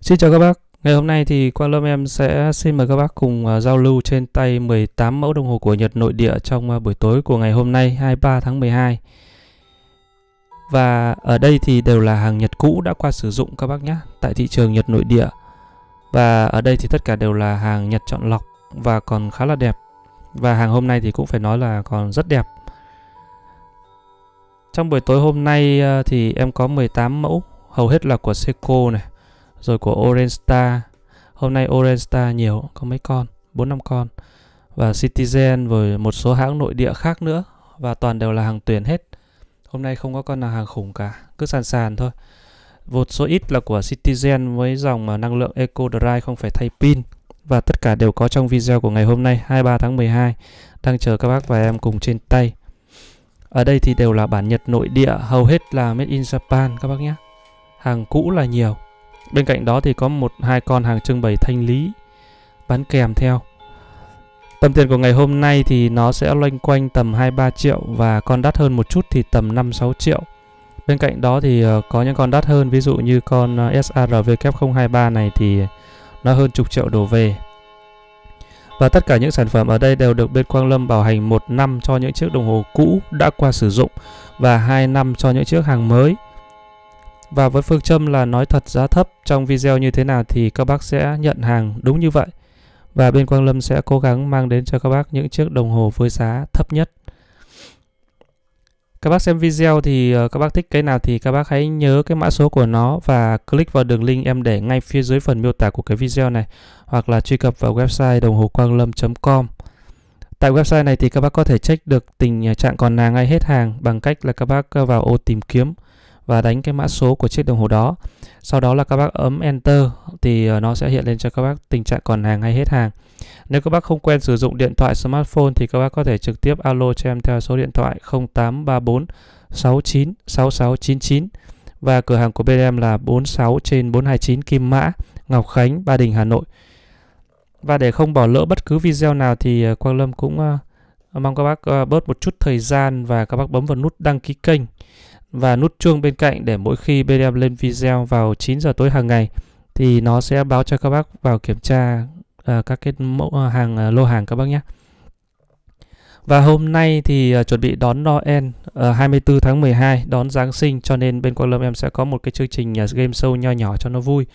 Xin chào các bác. Ngày hôm nay thì Quang Lâm em sẽ xin mời các bác cùng à, giao lưu trên tay 18 mẫu đồng hồ của Nhật nội địa trong à, buổi tối của ngày hôm nay 23 tháng 12. Và ở đây thì đều là hàng Nhật cũ đã qua sử dụng các bác nhé, tại thị trường Nhật nội địa. Và ở đây thì tất cả đều là hàng Nhật chọn lọc và còn khá là đẹp. Và hàng hôm nay thì cũng phải nói là còn rất đẹp. Trong buổi tối hôm nay à, thì em có 18 mẫu, hầu hết là của Seiko này rồi của Orange Star hôm nay Orange Star nhiều có mấy con bốn năm con và Citizen rồi một số hãng nội địa khác nữa và toàn đều là hàng tuyển hết hôm nay không có con nào hàng khủng cả cứ sàn sàn thôi một số ít là của Citizen với dòng mà năng lượng Eco Drive không phải thay pin và tất cả đều có trong video của ngày hôm nay 23 tháng 12 đang chờ các bác và em cùng trên tay ở đây thì đều là bản Nhật nội địa hầu hết là made in Japan các bác nhé hàng cũ là nhiều Bên cạnh đó thì có một hai con hàng trưng bày thanh lý bán kèm theo. Tầm tiền của ngày hôm nay thì nó sẽ loanh quanh tầm 23 triệu và con đắt hơn một chút thì tầm 5 6 triệu. Bên cạnh đó thì ờ, có những con đắt hơn ví dụ như con ờ, SARW023 này thì nó hơn chục triệu đổ về. Và tất cả những sản phẩm ở đây đều được bên Quang Lâm bảo hành 1 năm cho những chiếc đồng hồ cũ đã qua sử dụng và 2 năm cho những chiếc hàng mới. Và với phương châm là nói thật giá thấp trong video như thế nào thì các bác sẽ nhận hàng đúng như vậy. Và bên Quang Lâm sẽ cố gắng mang đến cho các bác những chiếc đồng hồ với giá thấp nhất. Các bác xem video thì ờ, các bác thích cái nào thì các bác hãy nhớ cái mã số của nó và click vào đường link em để ngay phía dưới phần miêu tả của cái video này hoặc là truy cập vào website đồng hồ quang lâm.com. Tại website này thì các bác có thể check được tình ờ, trạng còn hàng hay hết hàng bằng cách là các bác ờ, vào ô tìm kiếm và đánh cái mã số của chiếc đồng hồ đó sau đó là các bác ấn enter thì ờ, nó sẽ hiện lên cho các bác tình trạng còn hàng hay hết hàng nếu các bác không quen sử dụng điện thoại smartphone thì các bác có thể trực tiếp alo cho em theo số điện thoại 0834 69 6699 và cửa hàng của bên em là 46 trên 429 Kim Mã, Ngọc Khánh, Ba Đình, Hà Nội. Và để không bỏ lỡ bất cứ video nào thì ờ, Quang Lâm cũng ờ, mong các bác bớt một chút thời gian và các bác bấm vào nút đăng ký kênh và nút chuông bên cạnh để mỗi khi bên em lên video vào 9 giờ tối hàng ngày thì nó sẽ báo cho các bác vào kiểm tra uh, các cái mẫu ờ, hàng uh, lô hàng các bác nhé. Và hôm nay thì uh, chuẩn bị đón Noel uh, 24 tháng 12 đón Giáng sinh cho nên bên Quang Lâm em sẽ có một cái chương trình uh, game show nho nhỏ cho nó vui,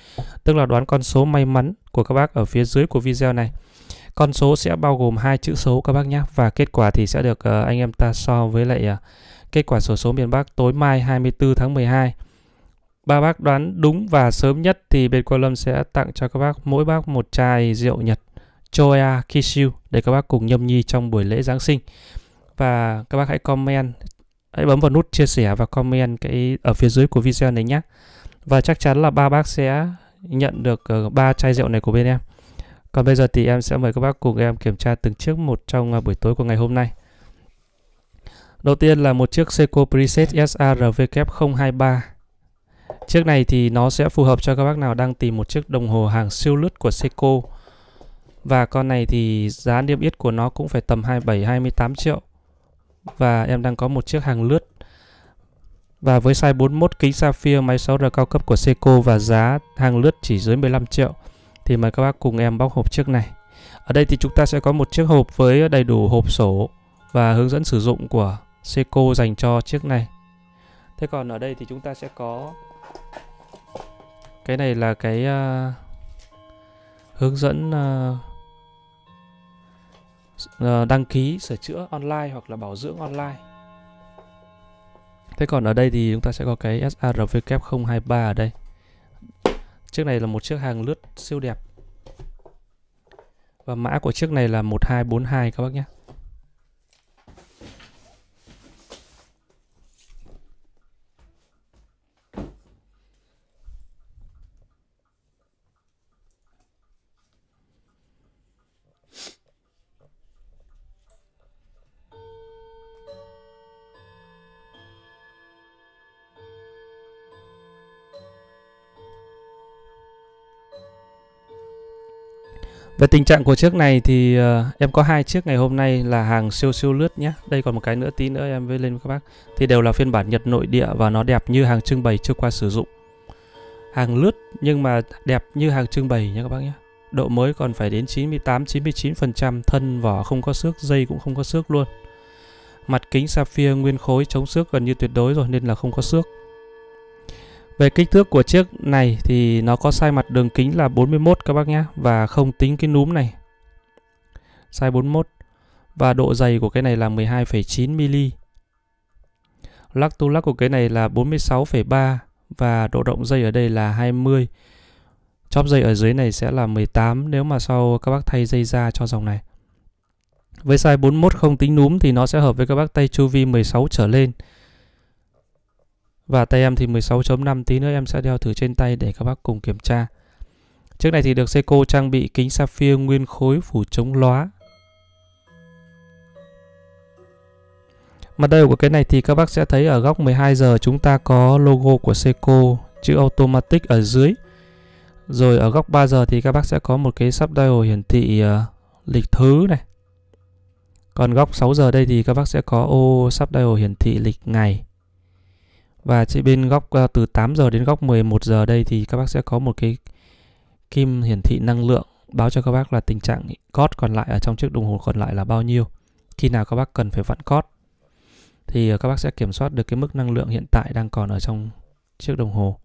tức là đoán con số may mắn của các bác ở phía dưới của video này. Con số sẽ bao gồm hai chữ số các bác nhé và kết quả thì sẽ được uh, anh em ta so với lại uh, Kết quả sổ số, miền Bắc tối mai 24 tháng 12. Ba bác đoán đúng và sớm nhất thì bên Lâm sẽ tặng cho các bác mỗi bác một chai rượu Nhật Choya Kishu để các bác cùng nhâm nhi trong buổi lễ Giáng sinh. Và các bác hãy comment, hãy bấm vào nút chia sẻ và comment cái ở phía dưới của video này nhé. Và chắc chắn là ba bác sẽ nhận được ờ, ba chai rượu này của bên em. Còn bây giờ thì em sẽ mời các bác cùng em kiểm tra từng chiếc một trong ờ, buổi tối của ngày hôm nay. Đầu tiên là một chiếc Seiko Preset SARVK023. Chiếc này thì nó sẽ phù hợp cho các bác nào đang tìm một chiếc đồng hồ hàng siêu lướt của Seiko. Và con này thì giá niêm yết của nó cũng phải tầm 27-28 triệu. Và em đang có một chiếc hàng lướt. Và với size 41 kính sapphire máy 6R cao cấp của Seiko và giá hàng lướt chỉ dưới 15 triệu. Thì mời các bác cùng em bóc hộp chiếc này. Ở đây thì chúng ta sẽ có một chiếc hộp với đầy đủ hộp sổ và hướng dẫn sử dụng của Seiko dành cho chiếc này Thế còn ở đây thì chúng ta sẽ có Cái này là cái uh, hướng dẫn uh, đăng ký sửa chữa online hoặc là bảo dưỡng online Thế còn ở đây thì chúng ta sẽ có cái SARVK023 ở đây Chiếc này là một chiếc hàng lướt siêu đẹp Và mã của chiếc này là 1242 các bác nhé Về tình trạng của chiếc này thì uh, em có hai chiếc ngày hôm nay là hàng siêu siêu lướt nhé. Đây còn một cái nữa tí nữa em với lên với các bác. Thì đều là phiên bản Nhật nội địa và nó đẹp như hàng trưng bày chưa qua sử dụng. Hàng lướt nhưng mà đẹp như hàng trưng bày nhé các bác nhé. Độ mới còn phải đến 98 99%, thân vỏ không có xước, dây cũng không có xước luôn. Mặt kính sapphire nguyên khối chống xước gần như tuyệt đối rồi nên là không có xước. Về kích thước của chiếc này thì nó có size mặt đường kính là 41 các bác nhé Và không tính cái núm này Size 41 Và độ dày của cái này là 12,9mm Lắc tu lắc của cái này là 46,3 Và độ động dây ở đây là 20 Chóp dây ở dưới này sẽ là 18 nếu mà sau các bác thay dây ra cho dòng này với size 41 không tính núm thì nó sẽ hợp với các bác tay chu vi 16 trở lên và tay em thì 16.5 tí nữa em sẽ đeo thử trên tay để các bác cùng kiểm tra. Chiếc này thì được Seiko trang bị kính sapphire nguyên khối phủ chống lóa. Mặt đây của cái này thì các bác sẽ thấy ở góc 12 giờ chúng ta có logo của Seiko chữ automatic ở dưới. Rồi ở góc 3 giờ thì các bác sẽ có một cái sub dial hiển thị uh, lịch thứ này. Còn góc 6 giờ đây thì các bác sẽ có ô sub dial hiển thị lịch ngày. Và trên bên góc ờ, từ 8 giờ đến góc 11 giờ đây thì các bác sẽ có một cái kim hiển thị năng lượng báo cho các bác là tình trạng cót còn lại ở trong chiếc đồng hồ còn lại là bao nhiêu. Khi nào các bác cần phải vặn cót thì ờ, các bác sẽ kiểm soát được cái mức năng lượng hiện tại đang còn ở trong chiếc đồng hồ.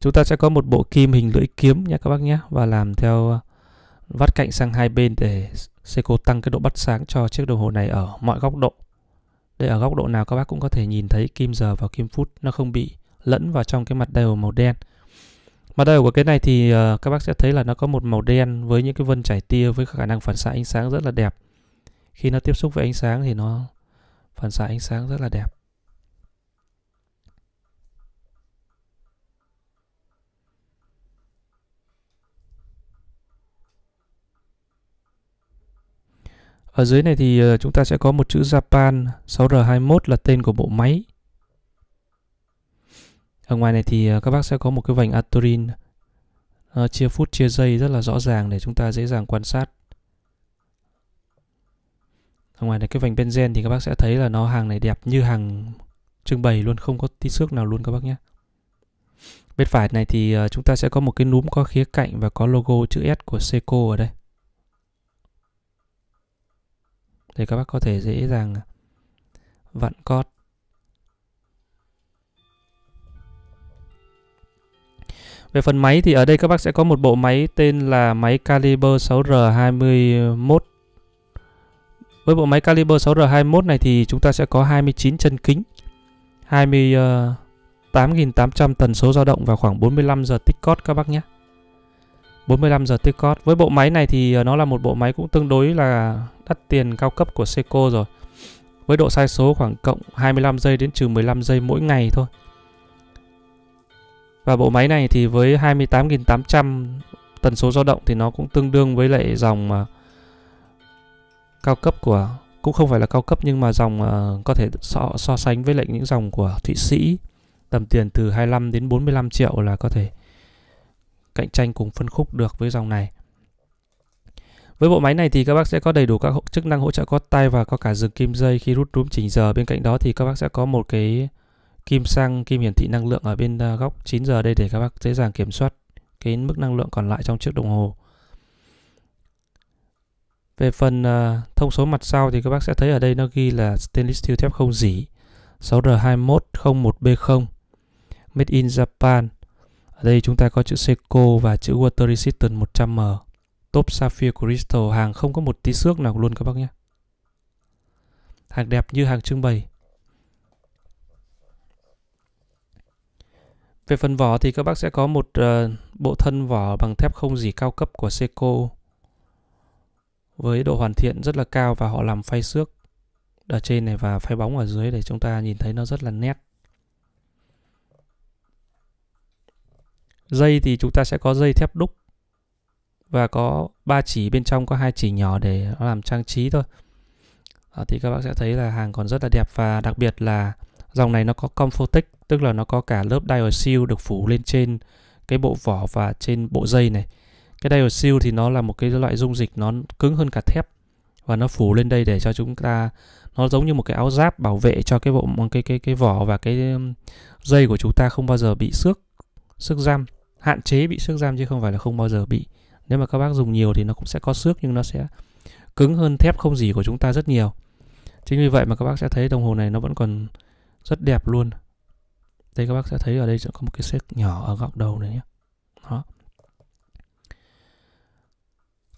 Chúng ta sẽ có một bộ kim hình lưỡi kiếm nha các bác nhé và làm theo ờ, vắt cạnh sang hai bên để Seiko tăng cái độ bắt sáng cho chiếc đồng hồ này ở mọi góc độ. Đây ở góc độ nào các bác cũng có thể nhìn thấy kim giờ và kim phút nó không bị lẫn vào trong cái mặt đều màu đen. Mặt đều của cái này thì ờ, các bác sẽ thấy là nó có một màu đen với những cái vân chảy tia với khả năng phản xạ ánh sáng rất là đẹp. Khi nó tiếp xúc với ánh sáng thì nó phản xạ ánh sáng rất là đẹp. Ở dưới này thì ờ, chúng ta sẽ có một chữ Japan 6R21 là tên của bộ máy. Ở ngoài này thì ờ, các bác sẽ có một cái vành Aturin uh, chia phút chia giây rất là rõ ràng để chúng ta dễ dàng quan sát. Ở ngoài này cái vành benzen thì các bác sẽ thấy là nó hàng này đẹp như hàng trưng bày luôn không có tí xước nào luôn các bác nhé. Bên phải này thì ờ, chúng ta sẽ có một cái núm có khía cạnh và có logo chữ S của Seiko ở đây. thì các bác có thể dễ dàng à, vặn cót Về phần máy thì ở đây các bác sẽ có một bộ máy tên là máy Caliber 6R21 Với bộ máy Caliber 6R21 này thì chúng ta sẽ có 29 chân kính 28.800 ờ, tần số dao động và khoảng 45 giờ tích cót các bác nhé 45 giờ tích cót Với bộ máy này thì ờ, nó là một bộ máy cũng tương đối là đắt tiền cao cấp của Seiko rồi. Với độ sai số khoảng cộng 25 giây đến trừ 15 giây mỗi ngày thôi. Và bộ máy này thì với 28.800 tần số dao động thì nó cũng tương đương với lại dòng uh, cao cấp của cũng không phải là cao cấp nhưng mà dòng uh, có thể so, so sánh với lại những dòng của Thụy Sĩ tầm tiền từ 25 đến 45 triệu là có thể cạnh tranh cùng phân khúc được với dòng này. Với bộ máy này thì các bác sẽ có đầy đủ các chức năng hỗ trợ có tay và có cả rừng kim dây khi rút đúng chỉnh giờ. Bên cạnh đó thì các bác sẽ có một cái kim xăng, kim hiển thị năng lượng ở bên ờ, góc 9 giờ đây để các bác dễ dàng kiểm soát cái mức năng lượng còn lại trong chiếc đồng hồ. Về phần ờ, thông số mặt sau thì các bác sẽ thấy ở đây nó ghi là stainless steel thép không dỉ 6R2101B0 Made in Japan. Ở đây chúng ta có chữ Seiko và chữ Water Resistant 100M. Top Sapphire Crystal hàng không có một tí xước nào luôn các bác nhé. Hàng đẹp như hàng trưng bày. Về phần vỏ thì các bác sẽ có một uh, bộ thân vỏ bằng thép không gì cao cấp của Seiko với độ hoàn thiện rất là cao và họ làm phay xước ở trên này và phay bóng ở dưới để chúng ta nhìn thấy nó rất là nét. Dây thì chúng ta sẽ có dây thép đúc và có ba chỉ bên trong có hai chỉ nhỏ để nó làm trang trí thôi à, thì các bạn sẽ thấy là hàng còn rất là đẹp và đặc biệt là dòng này nó có comfortic tức là nó có cả lớp diode seal được phủ lên trên cái bộ vỏ và trên bộ dây này cái diode seal thì nó là một cái loại dung dịch nó cứng hơn cả thép và nó phủ lên đây để cho chúng ta nó giống như một cái áo giáp bảo vệ cho cái bộ cái cái cái vỏ và cái um, dây của chúng ta không bao giờ bị xước xước giam hạn chế bị xước giam chứ không phải là không bao giờ bị nếu mà các bác dùng nhiều thì nó cũng sẽ có xước nhưng nó sẽ cứng hơn thép không gì của chúng ta rất nhiều chính vì vậy mà các bác sẽ thấy đồng hồ này nó vẫn còn rất đẹp luôn đây các bác sẽ thấy ở đây sẽ có một cái xếp nhỏ ở góc đầu này nhé đó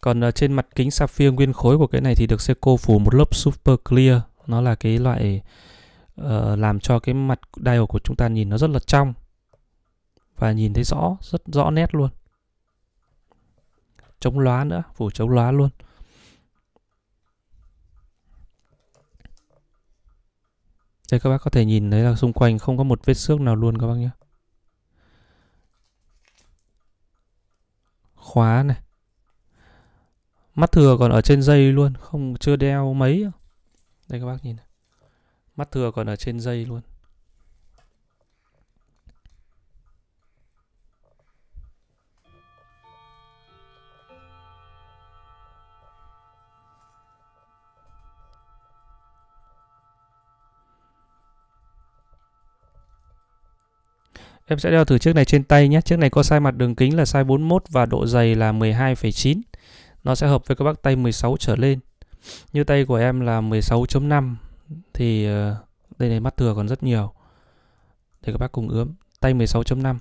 còn uh, trên mặt kính sapphire nguyên khối của cái này thì được Seiko phủ một lớp super clear nó là cái loại uh, làm cho cái mặt dial của chúng ta nhìn nó rất là trong và nhìn thấy rõ rất rõ nét luôn chống lóa nữa phủ chống lóa luôn đây các bác có thể nhìn thấy là xung quanh không có một vết xước nào luôn các bác nhé khóa này mắt thừa còn ở trên dây luôn không chưa đeo mấy đây các bác nhìn này. mắt thừa còn ở trên dây luôn Em sẽ đeo thử chiếc này trên tay nhé. Chiếc này có size mặt đường kính là size 41 và độ dày là 12,9. Nó sẽ hợp với các bác tay 16 trở lên. Như tay của em là 16.5 thì ờ, đây này mắt thừa còn rất nhiều. Để các bác cùng ướm. Tay 16.5.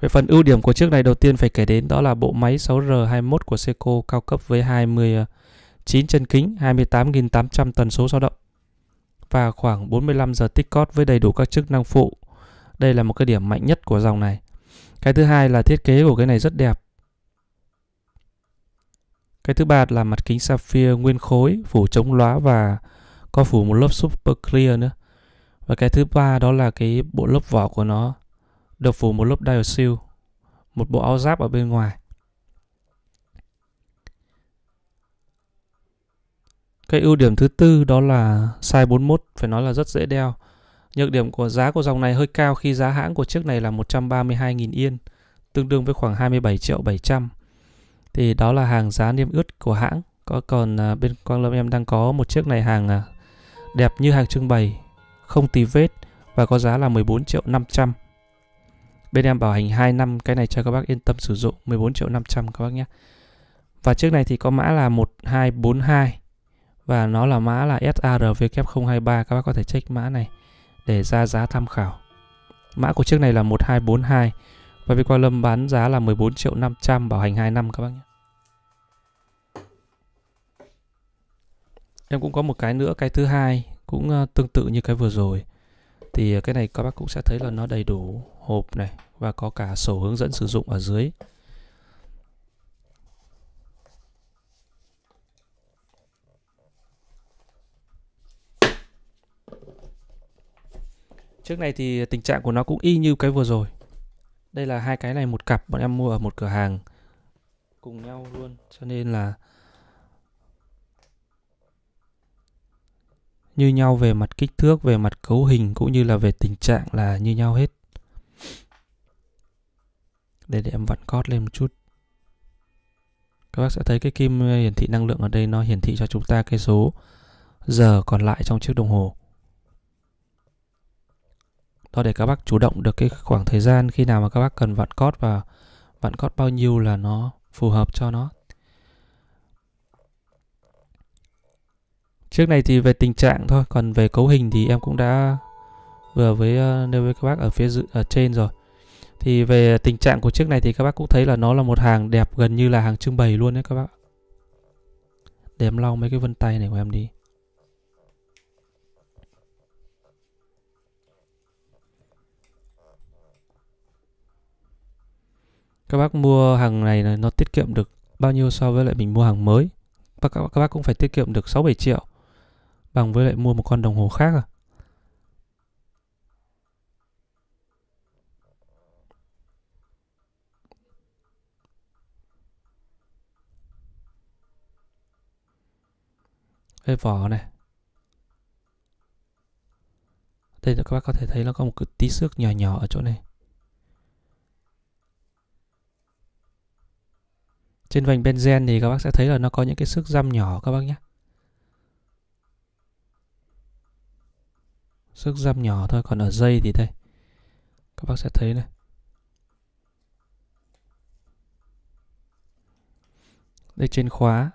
Về phần ưu điểm của chiếc này đầu tiên phải kể đến đó là bộ máy 6R21 của Seiko cao cấp với 29 chân kính, 28.800 tần số dao động và khoảng 45 giờ tích cót với đầy đủ các chức năng phụ đây là một cái điểm mạnh nhất của dòng này. Cái thứ hai là thiết kế của cái này rất đẹp. Cái thứ ba là mặt kính sapphire nguyên khối, phủ chống lóa và có phủ một lớp super clear nữa. Và cái thứ ba đó là cái bộ lớp vỏ của nó được phủ một lớp dial seal, một bộ áo giáp ở bên ngoài. Cái ưu điểm thứ tư đó là size 41 phải nói là rất dễ đeo. Nhược điểm của giá của dòng này hơi cao khi giá hãng của chiếc này là 132.000 yên, tương đương với khoảng 27 triệu 700. Thì đó là hàng giá niêm yết của hãng. Có còn à, bên Quang Lâm em đang có một chiếc này hàng à, đẹp như hàng trưng bày, không tì vết và có giá là 14 triệu 500. Bên em bảo hành 2 năm, cái này cho các bác yên tâm sử dụng 14 triệu 500 các bác nhé. Và chiếc này thì có mã là 1242 và nó là mã là SARW023 e các bác có thể check mã này để ra giá tham khảo. Mã của chiếc này là 1242 và Vic Lâm bán giá là 14 triệu 500 bảo hành 2 năm các bác nhé. Em cũng có một cái nữa, cái thứ hai cũng ờ, tương tự như cái vừa rồi. Thì ờ, cái này các bác cũng sẽ thấy là nó đầy đủ hộp này và có cả sổ hướng dẫn sử dụng ở dưới. trước này thì tình trạng của nó cũng y như cái vừa rồi. Đây là hai cái này một cặp bọn em mua ở một cửa hàng cùng nhau luôn cho nên là như nhau về mặt kích thước, về mặt cấu hình cũng như là về tình trạng là như nhau hết. Đây để em vặn cót lên một chút. Các bác sẽ thấy cái kim hiển thị năng lượng ở đây nó hiển thị cho chúng ta cái số giờ còn lại trong chiếc đồng hồ đó để các bác chủ động được cái khoảng thời gian khi nào mà các bác cần vặn cót và vặn cót bao nhiêu là nó phù hợp cho nó Trước này thì về tình trạng thôi, còn về cấu hình thì em cũng đã vừa với ờ, nêu với các bác ở phía dự, ở trên rồi. Thì về tình trạng của chiếc này thì các bác cũng thấy là nó là một hàng đẹp gần như là hàng trưng bày luôn đấy các bác. Để em lau mấy cái vân tay này của em đi. các bác mua hàng này nó tiết kiệm được bao nhiêu so với lại mình mua hàng mới và các, các bác cũng phải tiết kiệm được 6 7 triệu bằng với lại mua một con đồng hồ khác à. cái vỏ này. Đây là các bác có thể thấy nó có một cái tí xước nhỏ nhỏ ở chỗ này. trên vành benzen thì các bác sẽ thấy là nó có những cái sức răm nhỏ các bác nhé sức răm nhỏ thôi còn ở dây thì đây các bác sẽ thấy này đây trên khóa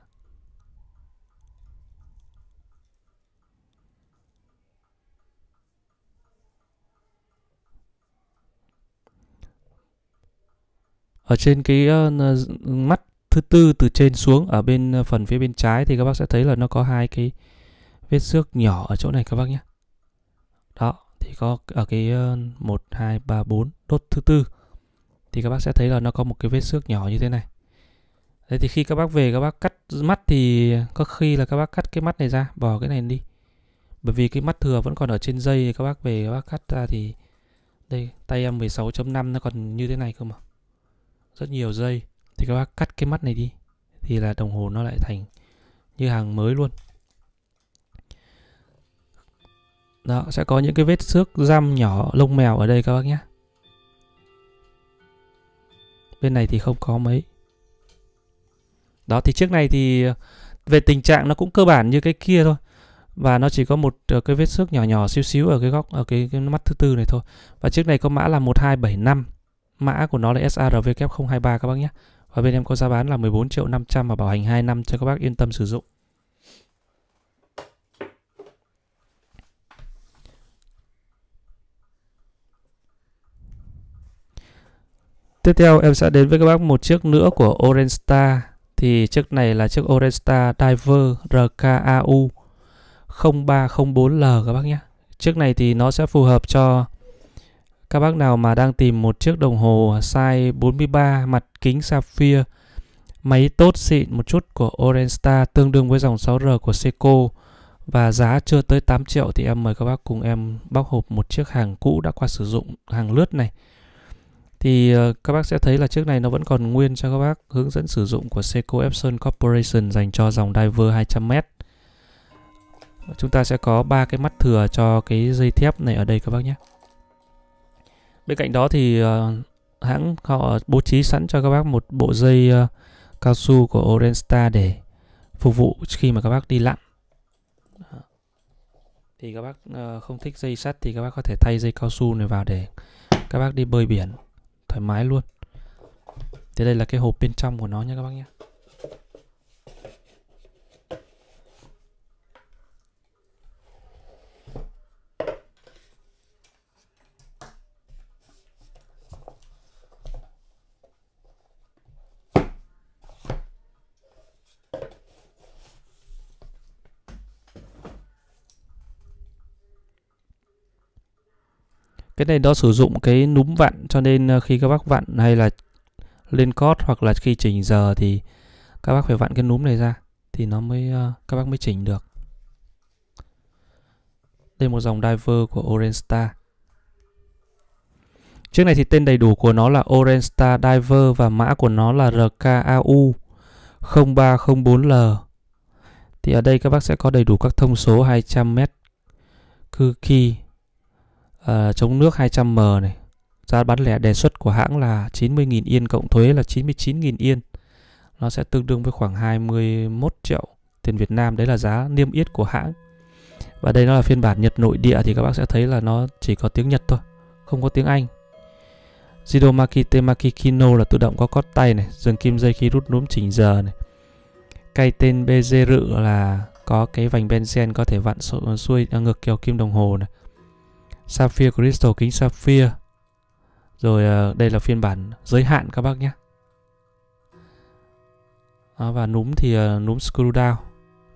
ở trên cái uh, mắt thứ tư từ trên xuống ở bên ờ, phần phía bên trái thì các bác sẽ thấy là nó có hai cái vết xước nhỏ ở chỗ này các bác nhé đó thì có ở cái ờ, một hai ba bốn đốt thứ tư thì các bác sẽ thấy là nó có một cái vết xước nhỏ như thế này Đấy thì khi các bác về các bác cắt mắt thì có khi là các bác cắt cái mắt này ra, bỏ cái này đi. Bởi vì cái mắt thừa vẫn còn ở trên dây thì các bác về các bác cắt ra thì đây tay em 16.5 nó còn như thế này cơ mà. Rất nhiều dây thì các bác cắt cái mắt này đi thì là đồng hồ nó lại thành như hàng mới luôn đó sẽ có những cái vết xước răm nhỏ lông mèo ở đây các bác nhé bên này thì không có mấy đó thì chiếc này thì về tình trạng nó cũng cơ bản như cái kia thôi và nó chỉ có một ờ, cái vết xước nhỏ nhỏ xíu xíu ở cái góc ở cái, cái mắt thứ tư này thôi và chiếc này có mã là 1275 mã của nó là SARVK023 các bác nhé và bên em có giá bán là 14 triệu 500 và bảo hành 2 năm cho các bác yên tâm sử dụng. Tiếp theo em sẽ đến với các bác một chiếc nữa của Orange Star thì chiếc này là chiếc Orange Star Diver RKAU 0304L các bác nhé. Chiếc này thì nó sẽ phù hợp cho các bác nào mà đang tìm một chiếc đồng hồ size 43 mặt kính sapphire, máy tốt xịn một chút của Orange Star tương đương với dòng 6R của Seiko và giá chưa tới 8 triệu thì em mời các bác cùng em bóc hộp một chiếc hàng cũ đã qua sử dụng hàng lướt này. Thì ờ, các bác sẽ thấy là chiếc này nó vẫn còn nguyên cho các bác hướng dẫn sử dụng của Seiko Epson Corporation dành cho dòng diver 200m chúng ta sẽ có ba cái mắt thừa cho cái dây thép này ở đây các bác nhé Bên cạnh đó thì ờ, hãng họ bố trí sẵn cho các bác một bộ dây ờ, cao su của Orange để phục vụ khi mà các bác đi lặn thì các bác ờ, không thích dây sắt thì các bác có thể thay dây cao su này vào để các bác đi bơi biển thoải mái luôn thế đây là cái hộp bên trong của nó nha các bác nhé cái này nó sử dụng cái núm vặn cho nên ờ, khi các bác vặn hay là lên cót hoặc là khi chỉnh giờ thì các bác phải vặn cái núm này ra thì nó mới ờ, các bác mới chỉnh được đây một dòng diver của Orange Star trước này thì tên đầy đủ của nó là Orange Star Diver và mã của nó là RKAU 0304L. Thì ở đây các bác sẽ có đầy đủ các thông số 200m, cực kỳ Ờ, chống nước 200m này giá bán lẻ đề xuất của hãng là 90.000 yên cộng thuế là 99.000 yên nó sẽ tương đương với khoảng 21 triệu tiền Việt Nam đấy là giá niêm yết của hãng và đây nó là phiên bản Nhật nội địa thì các bác sẽ thấy là nó chỉ có tiếng Nhật thôi không có tiếng Anh Jidomaki Temaki Kino là tự động có cót tay này dừng kim dây khi rút núm chỉnh giờ này cây tên BG rự là có cái vành benzen có thể vặn xuôi à, ngược kiểu kim đồng hồ này Sapphire Crystal kính Sapphire. Rồi ờ, đây là phiên bản giới hạn các bác nhé. À, và núm thì ờ, núm screw down.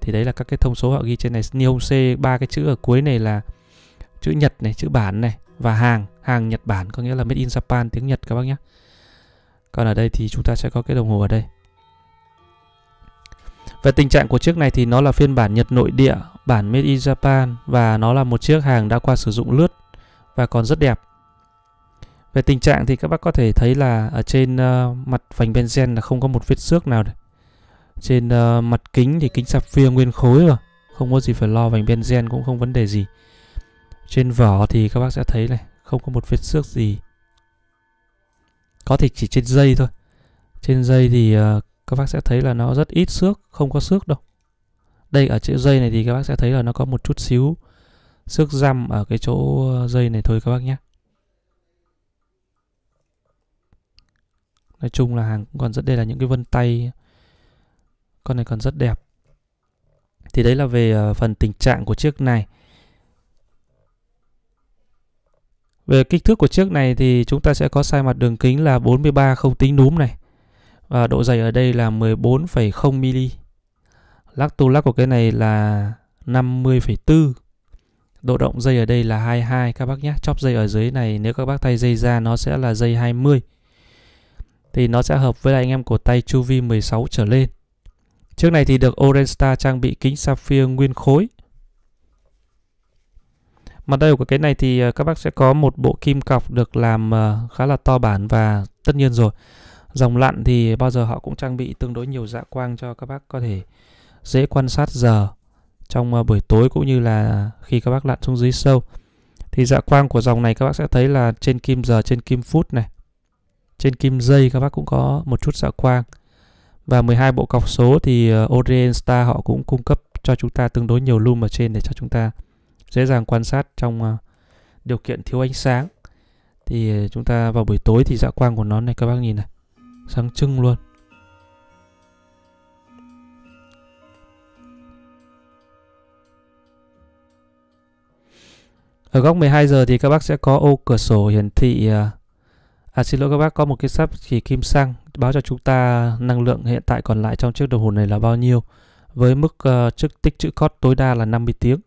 Thì đấy là các cái thông số họ ghi trên này. Nihon C ba cái chữ ở cuối này là chữ Nhật này, chữ bản này và hàng, hàng Nhật Bản có nghĩa là made in Japan tiếng Nhật các bác nhé. Còn ở đây thì chúng ta sẽ có cái đồng hồ ở đây. Về tình trạng của chiếc này thì nó là phiên bản Nhật nội địa, bản made in Japan và nó là một chiếc hàng đã qua sử dụng lướt và còn rất đẹp. Về tình trạng thì các bác có thể thấy là ở trên uh, mặt vành benzen là không có một vết xước nào này. Trên uh, mặt kính thì kính sapphire nguyên khối rồi, không có gì phải lo vành benzen cũng không vấn đề gì. Trên vỏ thì các bác sẽ thấy này, không có một vết xước gì. Có thì chỉ trên dây thôi. Trên dây thì uh, các bác sẽ thấy là nó rất ít xước, không có xước đâu. Đây ở chữ dây này thì các bác sẽ thấy là nó có một chút xíu sức răm ở cái chỗ ờ, dây này thôi các bác nhé nói chung là hàng cũng còn rất đây là những cái vân tay con này còn rất đẹp thì đấy là về ờ, phần tình trạng của chiếc này Về kích thước của chiếc này thì chúng ta sẽ có sai mặt đường kính là 43 không tính núm này. Và độ dày ở đây là 14,0 mm. Lắc tu lắc của cái này là 50,4. Độ động dây ở đây là 22 các bác nhé. Chóp dây ở dưới này nếu các bác thay dây ra nó sẽ là dây 20. Thì nó sẽ hợp với lại anh em cổ tay chu vi 16 trở lên. Trước này thì được Orange Star trang bị kính sapphire nguyên khối. Mặt đây của cái này thì ờ, các bác sẽ có một bộ kim cọc được làm ờ, khá là to bản và tất nhiên rồi. Dòng lặn thì bao giờ họ cũng trang bị tương đối nhiều dạ quang cho các bác có thể dễ quan sát giờ trong ờ, buổi tối cũng như là khi các bác lặn xuống dưới sâu thì dạ quang của dòng này các bác sẽ thấy là trên kim giờ trên kim phút này trên kim giây các bác cũng có một chút dạ quang và 12 bộ cọc số thì ờ, Orion Star họ cũng cung cấp cho chúng ta tương đối nhiều lum ở trên để cho chúng ta dễ dàng quan sát trong ờ, điều kiện thiếu ánh sáng thì chúng ta vào buổi tối thì dạ quang của nó này các bác nhìn này sáng trưng luôn ở góc 12 giờ thì các bác sẽ có ô cửa sổ hiển thị à, à xin lỗi các bác có một cái sắp chỉ kim xăng báo cho chúng ta năng lượng hiện tại còn lại trong chiếc đồng hồ này là bao nhiêu với mức uh, chức tích chữ cót tối đa là 50 tiếng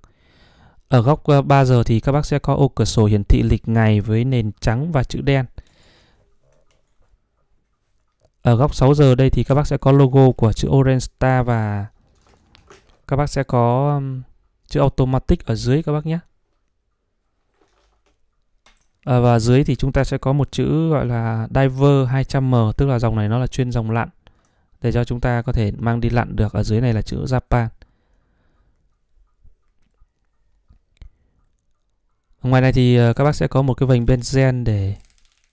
ở góc uh, ờ, 3 giờ thì các bác sẽ có ô cửa sổ hiển thị lịch ngày với nền trắng và chữ đen ở góc 6 giờ đây thì các bác sẽ có logo của chữ Orange Star và các bác sẽ có chữ Automatic ở dưới các bác nhé à, và dưới thì chúng ta sẽ có một chữ gọi là diver 200m tức là dòng này nó là chuyên dòng lặn để cho chúng ta có thể mang đi lặn được ở dưới này là chữ Japan ngoài này thì ờ, các bác sẽ có một cái vành benzen để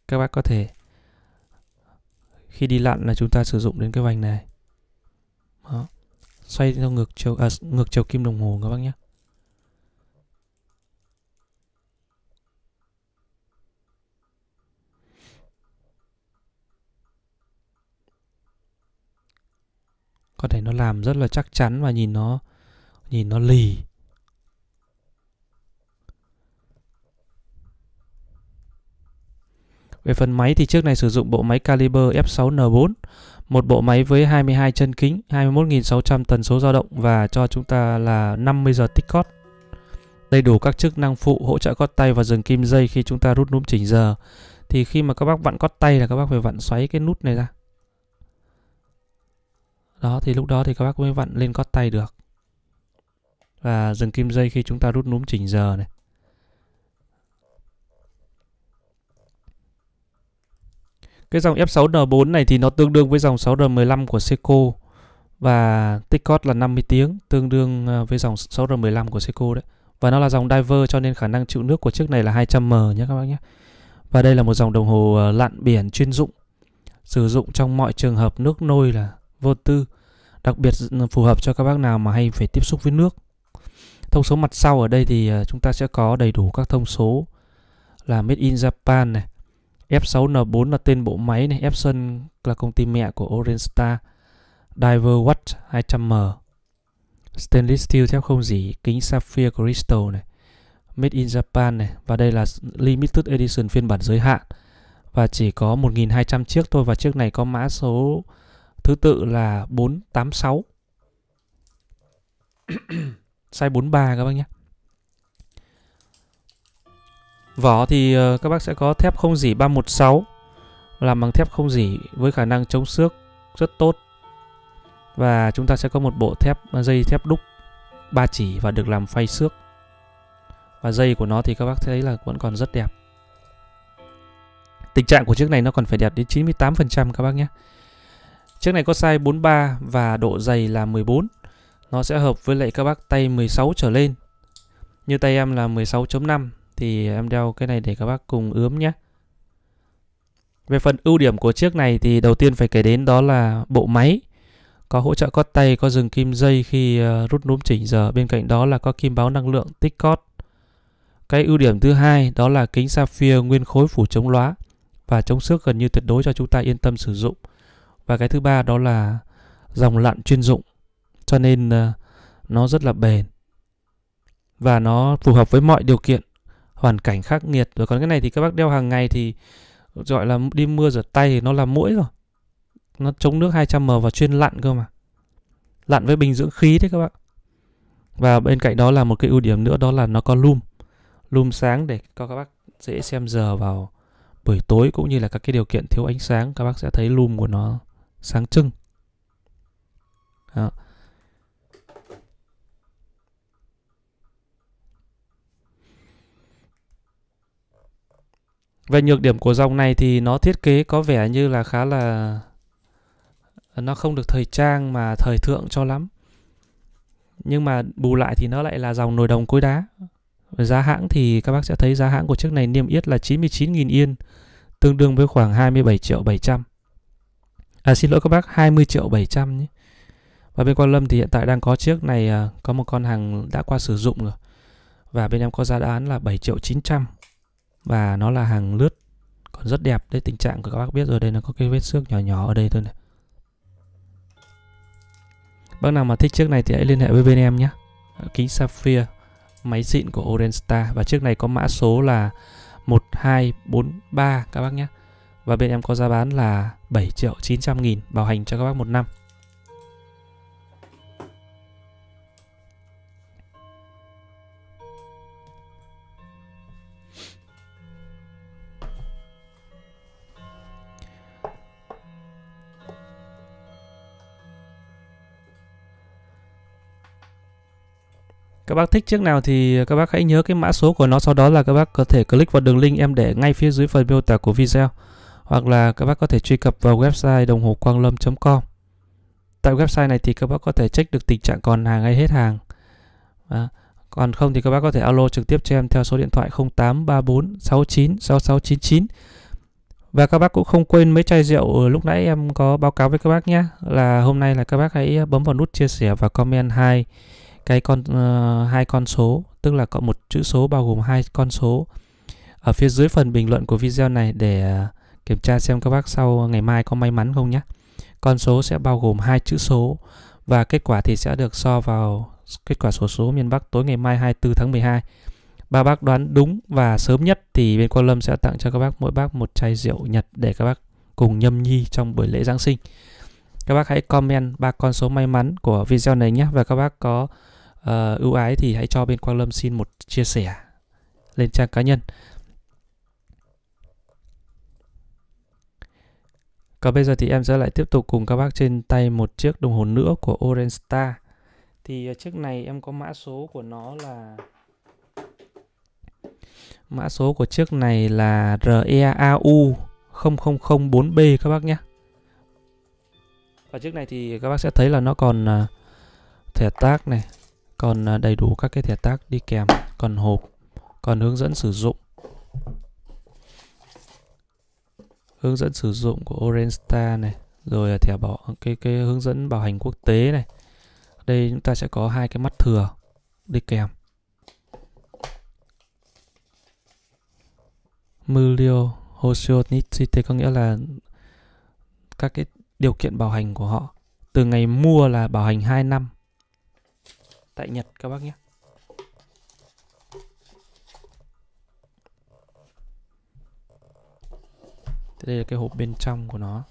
các bác có thể khi đi lặn là chúng ta sử dụng đến cái vành này Đó. xoay theo ngược chiều à, ngược chiều kim đồng hồ các bác nhé có thể nó làm rất là chắc chắn và nhìn nó nhìn nó lì Về phần máy thì chiếc này sử dụng bộ máy Caliber F6N4, một bộ máy với 22 chân kính, 21.600 tần số dao động và cho chúng ta là 50 giờ tích cót. Đầy đủ các chức năng phụ hỗ trợ cót tay và dừng kim dây khi chúng ta rút núm chỉnh giờ. Thì khi mà các bác vặn cót tay là các bác phải vặn xoáy cái nút này ra đó thì lúc đó thì các bác mới vặn lên gót tay được và dừng kim dây khi chúng ta rút núm chỉnh giờ này Cái dòng F6N4 này thì nó tương đương với dòng 6R15 của Seiko và tích cót là 50 tiếng tương đương ờ, với dòng 6R15 của Seiko đấy. Và nó là dòng diver cho nên khả năng chịu nước của chiếc này là 200M nhé các bác nhé. Và đây là một dòng đồng hồ ờ, lặn biển chuyên dụng sử dụng trong mọi trường hợp nước nôi là vô tư, đặc biệt phù hợp cho các bác nào mà hay phải tiếp xúc với nước. Thông số mặt sau ở đây thì ờ, chúng ta sẽ có đầy đủ các thông số là Made in Japan này, F6N4 là tên bộ máy này, Epson là công ty mẹ của Orange Star, Diver Watch 200M, stainless steel thép không dỉ, kính sapphire crystal này, made in Japan này và đây là limited edition phiên bản giới hạn và chỉ có 1.200 chiếc thôi và chiếc này có mã số Thứ tự là 486. size 43 các bác nhé. Vỏ thì ờ, các bác sẽ có thép không dỉ 316 làm bằng thép không dỉ với khả năng chống xước rất tốt. Và chúng ta sẽ có một bộ thép ờ, dây thép đúc ba chỉ và được làm phay xước. Và dây của nó thì các bác thấy là vẫn còn rất đẹp. Tình trạng của chiếc này nó còn phải đẹp đến 98% các bác nhé. Chiếc này có size 43 và độ dày là 14. Nó sẽ hợp với lại các bác tay 16 trở lên. Như tay em là 16.5 thì em đeo cái này để các bác cùng ướm nhé. Về phần ưu điểm của chiếc này thì đầu tiên phải kể đến đó là bộ máy. Có hỗ trợ cót tay, có dừng kim dây khi ờ, rút núm chỉnh giờ. Bên cạnh đó là có kim báo năng lượng tích cót. Cái ưu điểm thứ hai đó là kính sapphire nguyên khối phủ chống lóa và chống xước gần như tuyệt đối cho chúng ta yên tâm sử dụng và cái thứ ba đó là dòng lặn chuyên dụng cho nên ờ, nó rất là bền và nó phù hợp với mọi điều kiện hoàn cảnh khắc nghiệt rồi còn cái này thì các bác đeo hàng ngày thì gọi là đi mưa rửa tay thì nó là mũi rồi nó chống nước 200m và chuyên lặn cơ mà lặn với bình dưỡng khí đấy các bạn và bên cạnh đó là một cái ưu điểm nữa đó là nó có lum lum sáng để cho các bác dễ xem giờ vào buổi tối cũng như là các cái điều kiện thiếu ánh sáng các bác sẽ thấy lum của nó sáng trưng Đó. Về nhược điểm của dòng này thì nó thiết kế có vẻ như là khá là nó không được thời trang mà thời thượng cho lắm. Nhưng mà bù lại thì nó lại là dòng nồi đồng cối đá. Giá hãng thì các bác sẽ thấy giá hãng của chiếc này niêm yết là 99.000 yên, tương đương với khoảng 27 triệu 700 à xin lỗi các bác 20 triệu 700 nhé và bên Quang Lâm thì hiện tại đang có chiếc này à, có một con hàng đã qua sử dụng rồi và bên em có giá án là 7 triệu 900 và nó là hàng lướt còn rất đẹp đây tình trạng của các bác biết rồi đây nó có cái vết xước nhỏ nhỏ ở đây thôi này bác nào mà thích chiếc này thì hãy liên hệ với bên em nhé kính sapphire máy xịn của Orange Star và chiếc này có mã số là 1243 các bác nhé và bên em có giá bán là 7 triệu 900 nghìn bảo hành cho các bác một năm. Các bác thích chiếc nào thì các bác hãy nhớ cái mã số của nó sau đó là các bác có thể click vào đường link em để ngay phía dưới phần miêu tả của video hoặc là các bác có thể truy cập vào website đồng hồ quang lâm.com. Tại website này thì các bác có thể check được tình trạng còn hàng hay hết hàng. À, còn không thì các bác có thể alo trực tiếp cho em theo số điện thoại 0834 69 6699. Và các bác cũng không quên mấy chai rượu ờ, lúc nãy em có báo cáo với các bác nhé là hôm nay là các bác hãy bấm vào nút chia sẻ và comment hai cái con uh, hai con số tức là có một chữ số bao gồm hai con số ở phía dưới phần bình luận của video này để uh, Kiểm tra xem các bác sau ngày mai có may mắn không nhé. Con số sẽ bao gồm hai chữ số và kết quả thì sẽ được so vào kết quả sổ số, số miền Bắc tối ngày mai 24 tháng 12. Ba bác đoán đúng và sớm nhất thì bên Quang Lâm sẽ tặng cho các bác mỗi bác một chai rượu Nhật để các bác cùng nhâm nhi trong buổi lễ Giáng sinh. Các bác hãy comment ba con số may mắn của video này nhé và các bác có uh, ưu ái thì hãy cho bên Quang Lâm xin một chia sẻ lên trang cá nhân. Còn bây giờ thì em sẽ lại tiếp tục cùng các bác trên tay một chiếc đồng hồ nữa của Orange Star. Thì ờ, chiếc này em có mã số của nó là Mã số của chiếc này là REAU 0004B các bác nhé. Và chiếc này thì các bác sẽ thấy là nó còn ờ, thẻ tác này, còn ờ, đầy đủ các cái thẻ tác đi kèm, còn hộp, còn hướng dẫn sử dụng hướng dẫn sử dụng của Orange Star này rồi là thẻ bảo cái cái hướng dẫn bảo hành quốc tế này đây chúng ta sẽ có hai cái mắt thừa đi kèm Mulio Hoshio có nghĩa là các cái điều kiện bảo hành của họ từ ngày mua là bảo hành 2 năm tại Nhật các bác nhé Thế đây là cái hộp bên trong của nó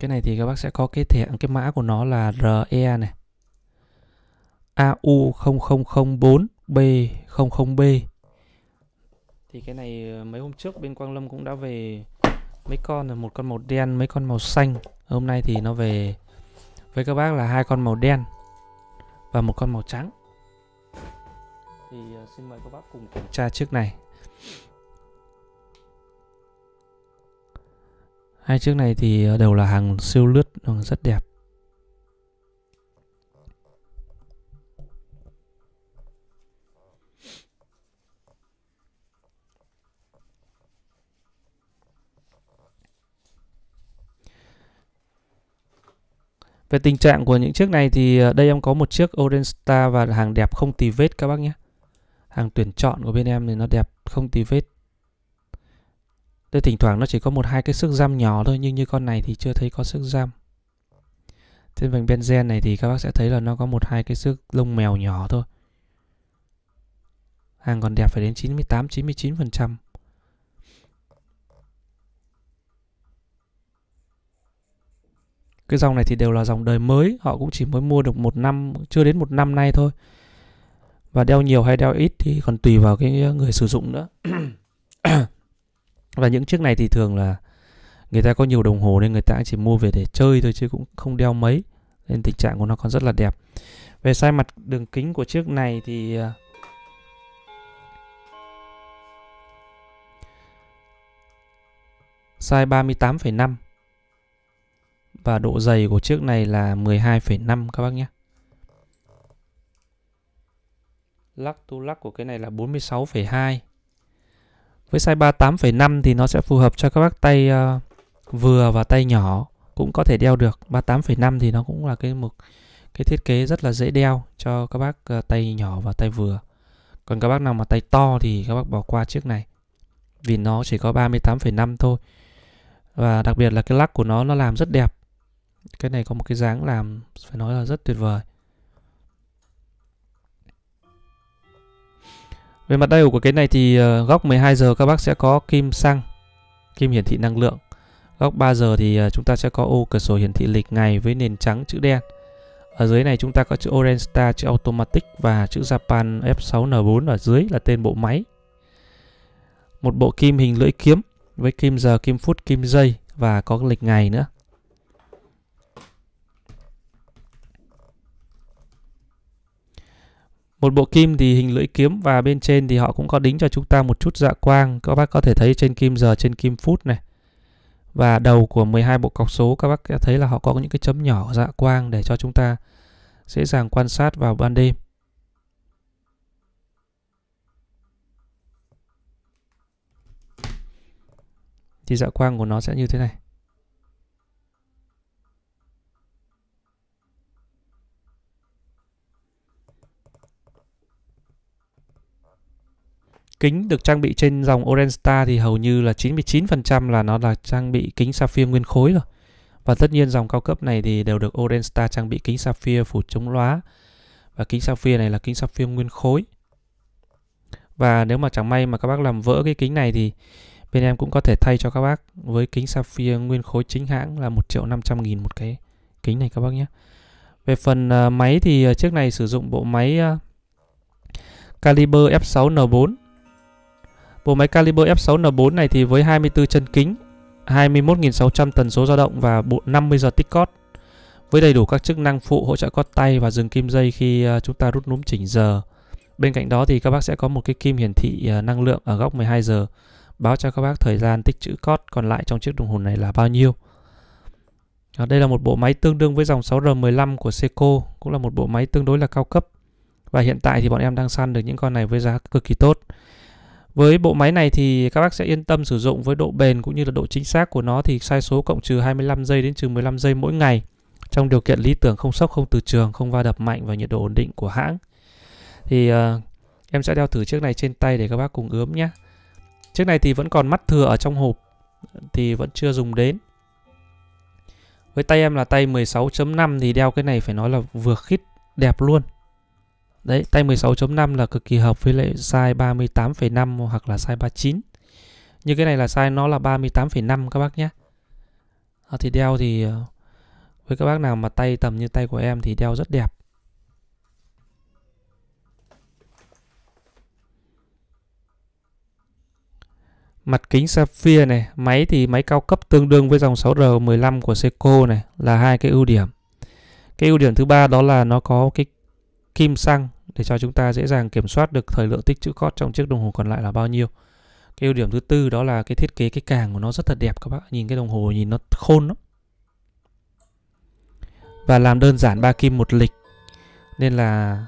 Cái này thì các bác sẽ có cái thẻ cái mã của nó là RE này. AU0004B00B. Thì cái này ờ, mấy hôm trước bên Quang Lâm cũng đã về mấy con là một con màu đen, mấy con màu xanh. Hôm nay thì nó về với các bác là hai con màu đen và một con màu trắng thì ờ, xin mời các bác cùng kiểm tra chiếc này hai chiếc này thì ờ, đều là hàng siêu lướt ờ, rất đẹp Về tình trạng của những chiếc này thì ờ, đây em có một chiếc Orange Star và hàng đẹp không tì vết các bác nhé. Hàng tuyển chọn của bên em thì nó đẹp không tì vết. Đây thỉnh thoảng nó chỉ có một hai cái sức giam nhỏ thôi nhưng như con này thì chưa thấy có sức giam. Trên vành benzen này thì các bác sẽ thấy là nó có một hai cái sức lông mèo nhỏ thôi. Hàng còn đẹp phải đến 98 99%. cái dòng này thì đều là dòng đời mới họ cũng chỉ mới mua được một năm chưa đến một năm nay thôi và đeo nhiều hay đeo ít thì còn tùy vào cái người sử dụng nữa và những chiếc này thì thường là người ta có nhiều đồng hồ nên người ta chỉ mua về để chơi thôi chứ cũng không đeo mấy nên tình trạng của nó còn rất là đẹp về sai mặt đường kính của chiếc này thì à, size 38,5 và độ dày của chiếc này là 12,5 các bác nhé. Lắc tu lắc của cái này là 46,2. Với size 38,5 thì nó sẽ phù hợp cho các bác tay ờ, vừa và tay nhỏ cũng có thể đeo được. 38,5 thì nó cũng là cái mục cái thiết kế rất là dễ đeo cho các bác ờ, tay nhỏ và tay vừa. Còn các bác nào mà tay to thì các bác bỏ qua chiếc này. Vì nó chỉ có 38,5 thôi. Và đặc biệt là cái lắc của nó nó làm rất đẹp cái này có một cái dáng làm phải nói là rất tuyệt vời về mặt đây của cái này thì ờ, góc 12 giờ các bác sẽ có kim xăng kim hiển thị năng lượng góc 3 giờ thì ờ, chúng ta sẽ có ô cửa sổ hiển thị lịch ngày với nền trắng chữ đen ở dưới này chúng ta có chữ Orange Star, chữ Automatic và chữ Japan F6N4 ở dưới là tên bộ máy. Một bộ kim hình lưỡi kiếm với kim giờ, kim phút, kim giây và có lịch ngày nữa. một bộ kim thì hình lưỡi kiếm và bên trên thì họ cũng có đính cho chúng ta một chút dạ quang các bác có thể thấy trên kim giờ trên kim phút này và đầu của 12 bộ cọc số các bác sẽ thấy là họ có những cái chấm nhỏ dạ quang để cho chúng ta dễ dàng quan sát vào ban đêm thì dạ quang của nó sẽ như thế này kính được trang bị trên dòng Orange Star thì hầu như là 99% là nó là trang bị kính sapphire nguyên khối rồi. Và tất nhiên dòng cao cấp này thì đều được Orange Star trang bị kính sapphire phủ chống lóa. Và kính sapphire này là kính sapphire nguyên khối. Và nếu mà chẳng may mà các bác làm vỡ cái kính này thì bên em cũng có thể thay cho các bác với kính sapphire nguyên khối chính hãng là 1 triệu 500 nghìn một cái kính này các bác nhé. Về phần à, máy thì à, chiếc này sử dụng bộ máy à, Caliber F6N4 Bộ máy caliber F6N4 này thì với 24 chân kính, 21.600 tần số dao động và bộ 50 giờ tích cót. Với đầy đủ các chức năng phụ hỗ trợ cót tay và dừng kim dây khi ờ, chúng ta rút núm chỉnh giờ. Bên cạnh đó thì các bác sẽ có một cái kim hiển thị ờ, năng lượng ở góc 12 giờ báo cho các bác thời gian tích trữ cót còn lại trong chiếc đồng hồ này là bao nhiêu. Ờ, đây là một bộ máy tương đương với dòng 6R15 của Seiko, cũng là một bộ máy tương đối là cao cấp. Và hiện tại thì bọn em đang săn được những con này với giá cực kỳ tốt. Với bộ máy này thì các bác sẽ yên tâm sử dụng với độ bền cũng như là độ chính xác của nó thì sai số cộng trừ 25 giây đến trừ 15 giây mỗi ngày trong điều kiện lý tưởng không sốc, không từ trường, không va đập mạnh và nhiệt độ ổn định của hãng. Thì uh, em sẽ đeo thử chiếc này trên tay để các bác cùng ướm nhé. Chiếc này thì vẫn còn mắt thừa ở trong hộp thì vẫn chưa dùng đến. Với tay em là tay 16.5 thì đeo cái này phải nói là vừa khít đẹp luôn. Đấy, tay 16.5 là cực kỳ hợp với lại size 38,5 hoặc là size 39. Như cái này là size nó là 38,5 các bác nhé. À, thì đeo thì ờ, với các bác nào mà tay tầm như tay của em thì đeo rất đẹp. Mặt kính Sapphire này, máy thì máy cao cấp tương đương với dòng 6R15 của Seiko này là hai cái ưu điểm. Cái ưu điểm thứ ba đó là nó có cái kim xăng để cho chúng ta dễ dàng kiểm soát được thời lượng tích trữ cót trong chiếc đồng hồ còn lại là bao nhiêu. Cái ưu điểm thứ tư đó là cái thiết kế cái càng của nó rất là đẹp các bác, Nhìn cái đồng hồ nhìn nó khôn lắm. Và làm đơn giản ba kim một lịch. Nên là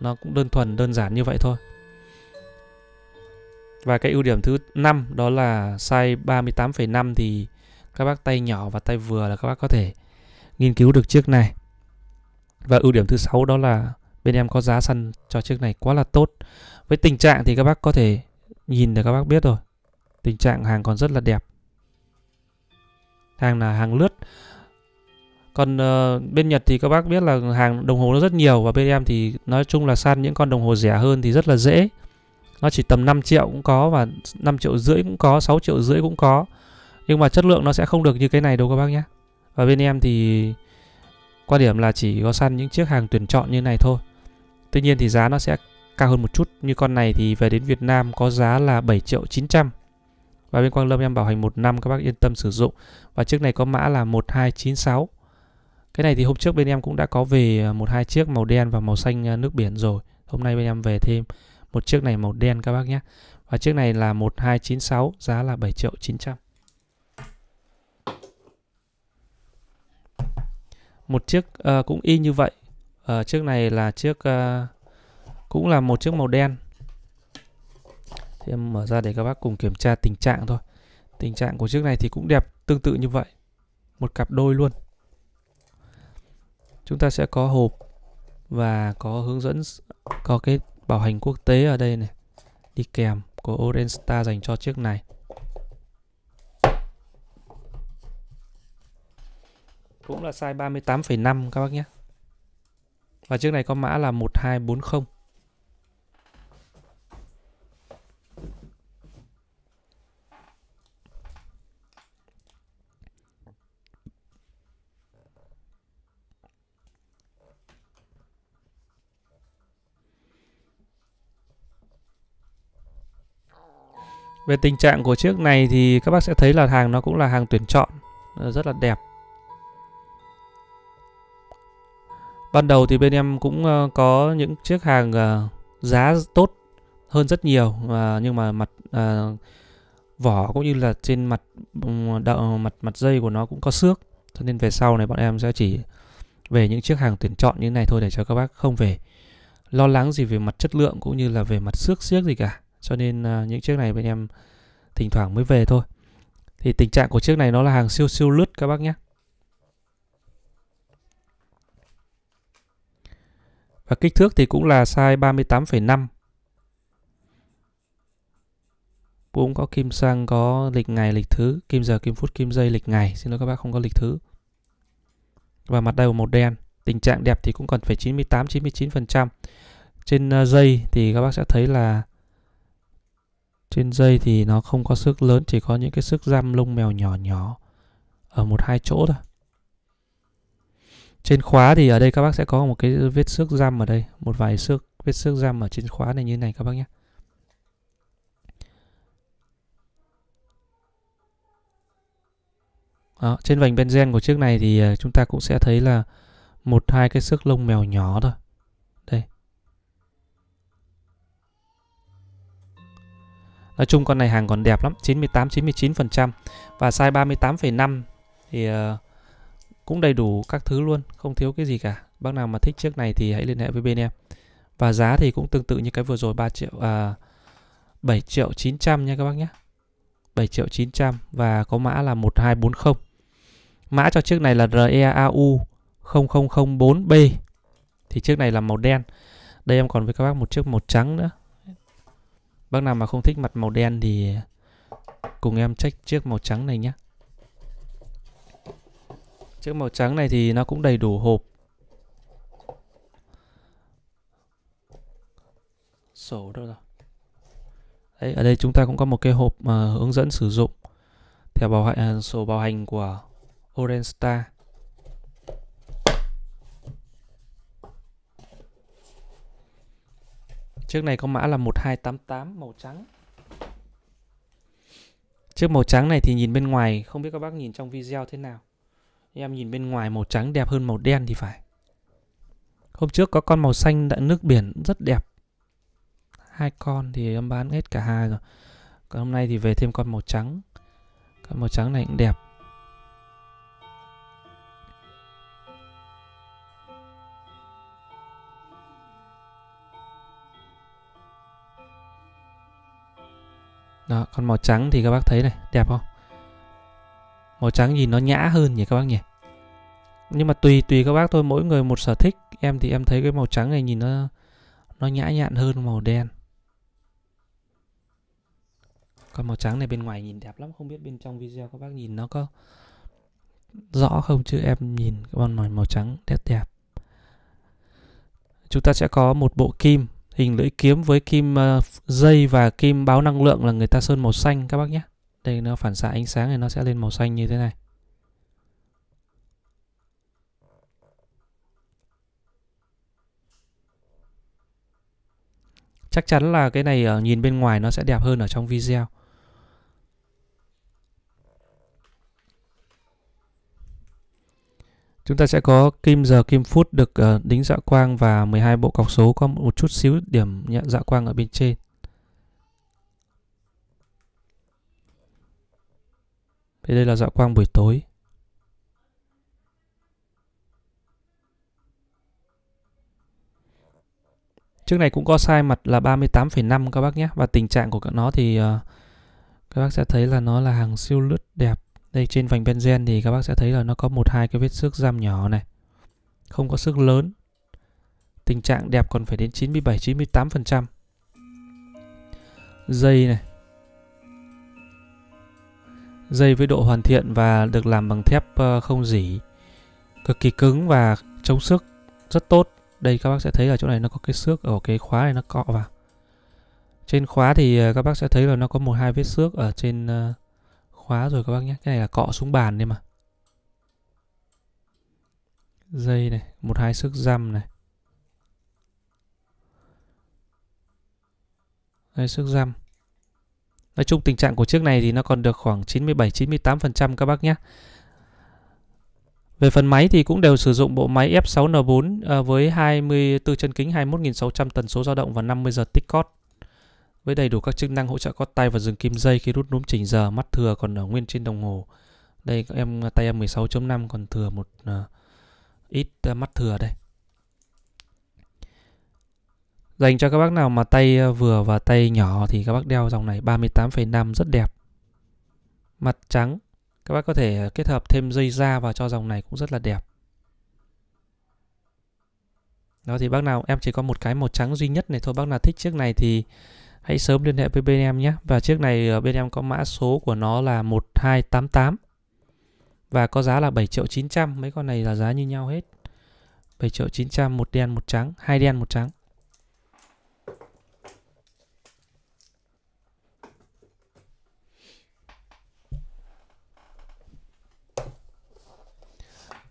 nó cũng đơn thuần đơn giản như vậy thôi. Và cái ưu điểm thứ năm đó là size 38,5 thì các bác tay nhỏ và tay vừa là các bác có thể nghiên cứu được chiếc này. Và ưu điểm thứ sáu đó là bên em có giá săn cho chiếc này quá là tốt với tình trạng thì các bác có thể nhìn được các bác biết rồi tình trạng hàng còn rất là đẹp hàng là hàng lướt còn uh, bên Nhật thì các bác biết là hàng đồng hồ nó rất nhiều và bên em thì nói chung là săn những con đồng hồ rẻ hơn thì rất là dễ. Nó chỉ tầm 5 triệu cũng có và 5 triệu rưỡi cũng có, 6 triệu rưỡi cũng có. Nhưng mà chất lượng nó sẽ không được như cái này đâu các bác nhé. Và bên em thì quan điểm là chỉ có săn những chiếc hàng tuyển chọn như này thôi. Tuy nhiên thì giá nó sẽ cao hơn một chút Như con này thì về đến Việt Nam có giá là 7 triệu 900 Và bên Quang Lâm em bảo hành một năm các bác yên tâm sử dụng Và chiếc này có mã là 1296 Cái này thì hôm trước bên em cũng đã có về à, một hai chiếc màu đen và màu xanh à, nước biển rồi Hôm nay bên em về thêm một chiếc này màu đen các bác nhé Và chiếc này là 1296 giá là 7 triệu 900 một chiếc uh, cũng y như vậy à, chiếc này là chiếc à, cũng là một chiếc màu đen thì em mở ra để các bác cùng kiểm tra tình trạng thôi tình trạng của chiếc này thì cũng đẹp tương tự như vậy một cặp đôi luôn chúng ta sẽ có hộp và có hướng dẫn có cái bảo hành quốc tế ở đây này đi kèm của Orange Star dành cho chiếc này cũng là size 38,5 các bác nhé và chiếc này có mã là 1240. Về tình trạng của chiếc này thì các bác sẽ thấy là hàng nó cũng là hàng tuyển chọn rất là đẹp Ban đầu thì bên em cũng ờ, có những chiếc hàng ờ, giá tốt hơn rất nhiều ờ, nhưng mà mặt vỏ cũng như là trên mặt đậu, mặt mặt dây của nó cũng có xước cho nên về sau này bọn em sẽ chỉ về những chiếc hàng tuyển chọn như này thôi để cho các bác không về lo lắng gì về mặt chất lượng cũng như là về mặt xước xiếc gì cả cho nên những chiếc này bên em thỉnh thoảng mới về thôi thì tình trạng của chiếc này nó là hàng siêu siêu lướt các bác nhé Và kích thước thì cũng là size 38,5. Cũng có kim sang, có lịch ngày, lịch thứ, kim giờ, kim phút, kim giây, lịch ngày. Xin lỗi các bác không có lịch thứ. Và mặt đây là màu đen. Tình trạng đẹp thì cũng còn phải 98, 99%. Trên dây ờ, thì các bác sẽ thấy là trên dây thì nó không có sức lớn, chỉ có những cái sức răm lông mèo nhỏ nhỏ ở một hai chỗ thôi trên khóa thì ở đây các bác sẽ có một cái vết xước răm ở đây một vài xước vết xước răm ở trên khóa này như này các bác nhé Đó, trên vành benzen của chiếc này thì ờ, chúng ta cũng sẽ thấy là một hai cái xước lông mèo nhỏ thôi đây nói chung con này hàng còn đẹp lắm 98 99 và size 38,5 thì uh, cũng đầy đủ các thứ luôn không thiếu cái gì cả bác nào mà thích chiếc này thì hãy liên hệ với bên em và giá thì cũng tương tự như cái vừa rồi 3 triệu à, 7 triệu 900 nha các bác nhé 7 triệu 900 và có mã là 1240 mã cho chiếc này là REAU 0004B thì chiếc này là màu đen đây em còn với các bác một chiếc màu trắng nữa bác nào mà không thích mặt màu đen thì cùng em check chiếc màu trắng này nhé Chiếc màu trắng này thì nó cũng đầy đủ hộp. Sổ đâu rồi? Đấy, ở đây chúng ta cũng có một cái hộp mà hướng dẫn sử dụng theo bảo hành sổ bảo hành của Orange Star. Chiếc này có mã là 1288 màu trắng. Chiếc màu trắng này thì nhìn bên ngoài không biết các bác nhìn trong video thế nào. Em nhìn bên ngoài màu trắng đẹp hơn màu đen thì phải. Hôm trước có con màu xanh đạn nước biển rất đẹp. Hai con thì em bán hết cả hai rồi. Còn hôm nay thì về thêm con màu trắng. Con màu trắng này cũng đẹp. Đó, con màu trắng thì các bác thấy này, đẹp không? màu trắng nhìn nó nhã hơn nhỉ các bác nhỉ nhưng mà tùy tùy các bác thôi mỗi người một sở thích em thì em thấy cái màu trắng này nhìn nó nó nhã nhặn hơn màu đen còn màu trắng này bên ngoài nhìn đẹp lắm không biết bên trong video các bác nhìn nó có rõ không chứ em nhìn cái con màu màu trắng đẹp đẹp chúng ta sẽ có một bộ kim hình lưỡi kiếm với kim uh, dây và kim báo năng lượng là người ta sơn màu xanh các bác nhé đây nó phản xạ ánh sáng thì nó sẽ lên màu xanh như thế này chắc chắn là cái này ở nhìn bên ngoài nó sẽ đẹp hơn ở trong video Chúng ta sẽ có kim giờ, kim phút được ờ, đính dạ quang và 12 bộ cọc số có một chút xíu điểm nhận dạ quang ở bên trên. Thì đây là dạ quang buổi tối. Chiếc này cũng có size mặt là 38,5 các bác nhé. Và tình trạng của nó thì ờ, các bác sẽ thấy là nó là hàng siêu lướt đẹp. Đây trên vành benzen thì các bác sẽ thấy là nó có một hai cái vết xước giam nhỏ này. Không có xước lớn. Tình trạng đẹp còn phải đến 97 98%. Dây này Dây với độ hoàn thiện và được làm bằng thép ờ, không dỉ. Cực kỳ cứng và chống sức rất tốt. Đây các bác sẽ thấy ở chỗ này nó có cái xước ở cái khóa này nó cọ vào. Trên khóa thì ờ, các bác sẽ thấy là nó có một hai vết xước ở trên ờ, khóa rồi các bác nhé. Cái này là cọ xuống bàn đi mà. Dây này, một hai xước răm này. Đây, xước răm. Nói chung tình trạng của chiếc này thì nó còn được khoảng 97-98% các bác nhé. Về phần máy thì cũng đều sử dụng bộ máy F6N4 ờ, với 24 chân kính 21.600 tần số dao động và 50 giờ tích cót. Với đầy đủ các chức năng hỗ trợ cót tay và dừng kim dây khi rút núm chỉnh giờ, mắt thừa còn ở nguyên trên đồng hồ. Đây em tay em 16.5 còn thừa một uh, ít uh, mắt thừa đây. Dành cho các bác nào mà tay ờ, vừa và tay nhỏ thì các bác đeo dòng này 38,5 rất đẹp. Mặt trắng, các bác có thể ờ, kết hợp thêm dây da vào cho dòng này cũng rất là đẹp. Đó thì bác nào em chỉ có một cái màu trắng duy nhất này thôi Bác nào thích chiếc này thì hãy sớm liên hệ với bên em nhé Và chiếc này ờ, bên em có mã số của nó là 1288 Và có giá là 7 triệu 900 Mấy con này là giá như nhau hết 7 triệu 900 một đen một trắng hai đen một trắng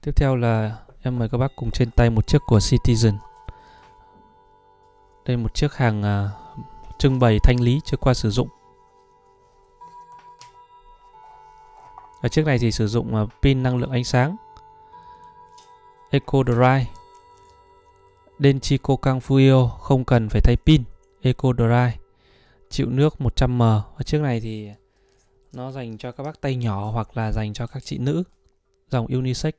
Tiếp theo là em mời các bác cùng trên tay một chiếc của Citizen. Đây một chiếc hàng uh, trưng bày thanh lý chưa qua sử dụng. Ở chiếc này thì sử dụng uh, pin năng lượng ánh sáng. Eco Drive. Denchiko Kang không cần phải thay pin. Eco Drive. Chịu nước 100M. Ở chiếc này thì nó dành cho các bác tay nhỏ hoặc là dành cho các chị nữ dòng unisex.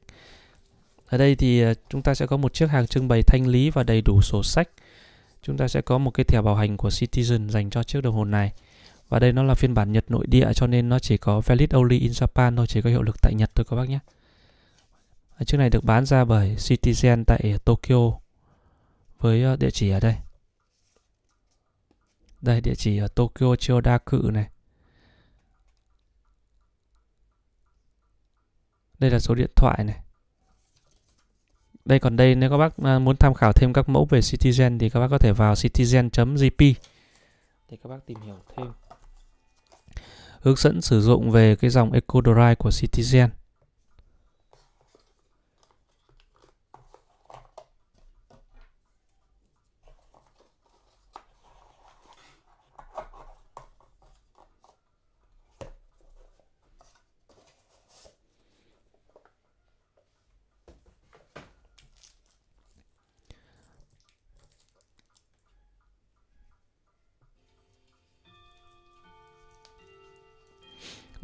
Ở đây thì à, chúng ta sẽ có một chiếc hàng trưng bày thanh lý và đầy đủ sổ sách. Chúng ta sẽ có một cái thẻ bảo hành của Citizen dành cho chiếc đồng hồ này. Và đây nó là phiên bản Nhật nội địa cho nên nó chỉ có valid only in Japan thôi, chỉ có hiệu lực tại Nhật thôi các bác nhé. Chiếc này được bán ra bởi Citizen tại Tokyo với à, địa chỉ ở đây. Đây địa chỉ ở Tokyo Chiyoda Cự này. đây là số điện thoại này đây còn đây nếu các bác à, muốn tham khảo thêm các mẫu về Citizen thì các bác có thể vào citizen.jp để các bác tìm hiểu thêm hướng dẫn sử dụng về cái dòng EcoDrive của Citizen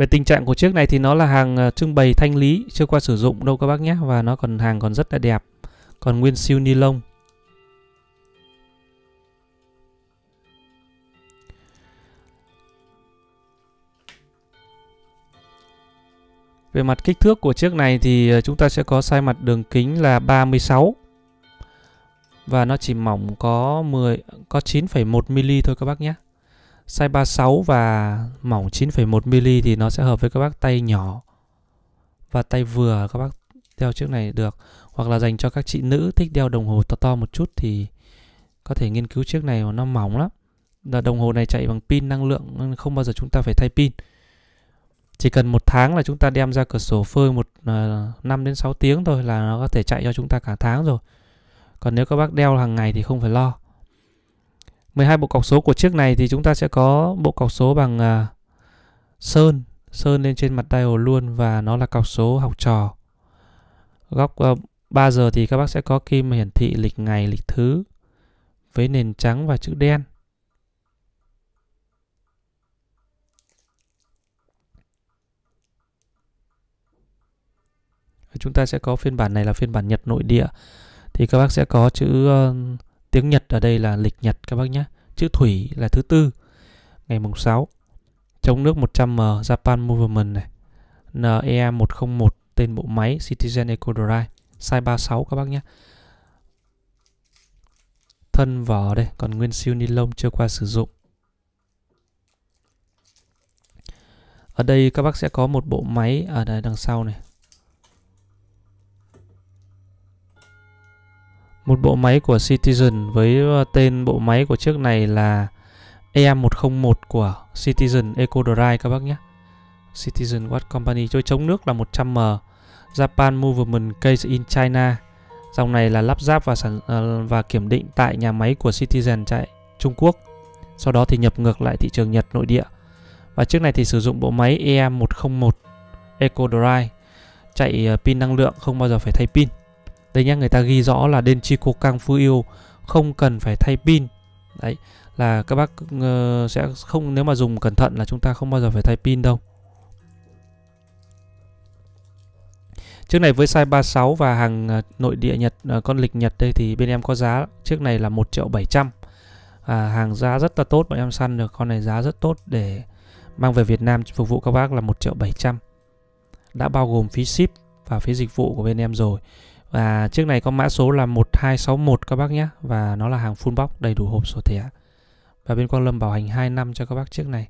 Về tình trạng của chiếc này thì nó là hàng ờ, trưng bày thanh lý chưa qua sử dụng đâu các bác nhé và nó còn hàng còn rất là đẹp. Còn nguyên siêu ni lông. Về mặt kích thước của chiếc này thì ờ, chúng ta sẽ có size mặt đường kính là 36 và nó chỉ mỏng có 10 có 9,1 mm thôi các bác nhé size 36 và mỏng 9,1mm thì nó sẽ hợp với các bác tay nhỏ và tay vừa các bác đeo chiếc này được hoặc là dành cho các chị nữ thích đeo đồng hồ to to một chút thì có thể nghiên cứu chiếc này nó mỏng lắm là đồng hồ này chạy bằng pin năng lượng không bao giờ chúng ta phải thay pin chỉ cần một tháng là chúng ta đem ra cửa sổ phơi một uh, đến 6 tiếng thôi là nó có thể chạy cho chúng ta cả tháng rồi còn nếu các bác đeo hàng ngày thì không phải lo 12 bộ cọc số của chiếc này thì chúng ta sẽ có bộ cọc số bằng uh, sơn sơn lên trên mặt dial luôn và nó là cọc số học trò góc uh, à, 3 giờ thì các bác sẽ có kim hiển thị lịch ngày lịch thứ với nền trắng và chữ đen chúng ta sẽ có phiên bản này là phiên bản Nhật nội địa thì các bác sẽ có chữ uh, Tiếng Nhật ở đây là lịch Nhật các bác nhé. Chữ thủy là thứ tư. Ngày mùng 6. trong nước 100M Japan Movement này. NE101 tên bộ máy Citizen Eco Drive. Size 36 các bác nhé. Thân vỏ đây còn nguyên siêu ni lông chưa qua sử dụng. Ở đây các bác sẽ có một bộ máy ở đây đằng sau này một bộ máy của Citizen với ờ, tên bộ máy của chiếc này là EM101 của Citizen EcoDrive các bác nhé. Citizen Watch Company trôi chống nước là 100M Japan Movement Case in China. Dòng này là lắp ráp và sản ờ, và kiểm định tại nhà máy của Citizen tại Trung Quốc. Sau đó thì nhập ngược lại thị trường Nhật nội địa. Và chiếc này thì sử dụng bộ máy EM101 EcoDrive chạy ờ, pin năng lượng không bao giờ phải thay pin đây nhá người ta ghi rõ là Denchiko Kang Fu Yêu không cần phải thay pin đấy là các bác uh, sẽ không nếu mà dùng cẩn thận là chúng ta không bao giờ phải thay pin đâu Chiếc này với size 36 và hàng ờ, nội địa Nhật, ờ, con lịch Nhật đây thì bên em có giá chiếc này là 1 triệu 700 à, Hàng giá rất là tốt, bọn em săn được con này giá rất tốt để mang về Việt Nam phục vụ các bác là 1 triệu 700 Đã bao gồm phí ship và phí dịch vụ của bên em rồi và chiếc này có mã số là 1261 các bác nhé Và nó là hàng full box đầy đủ hộp sổ thẻ Và bên Quang Lâm bảo hành 2 năm cho các bác chiếc này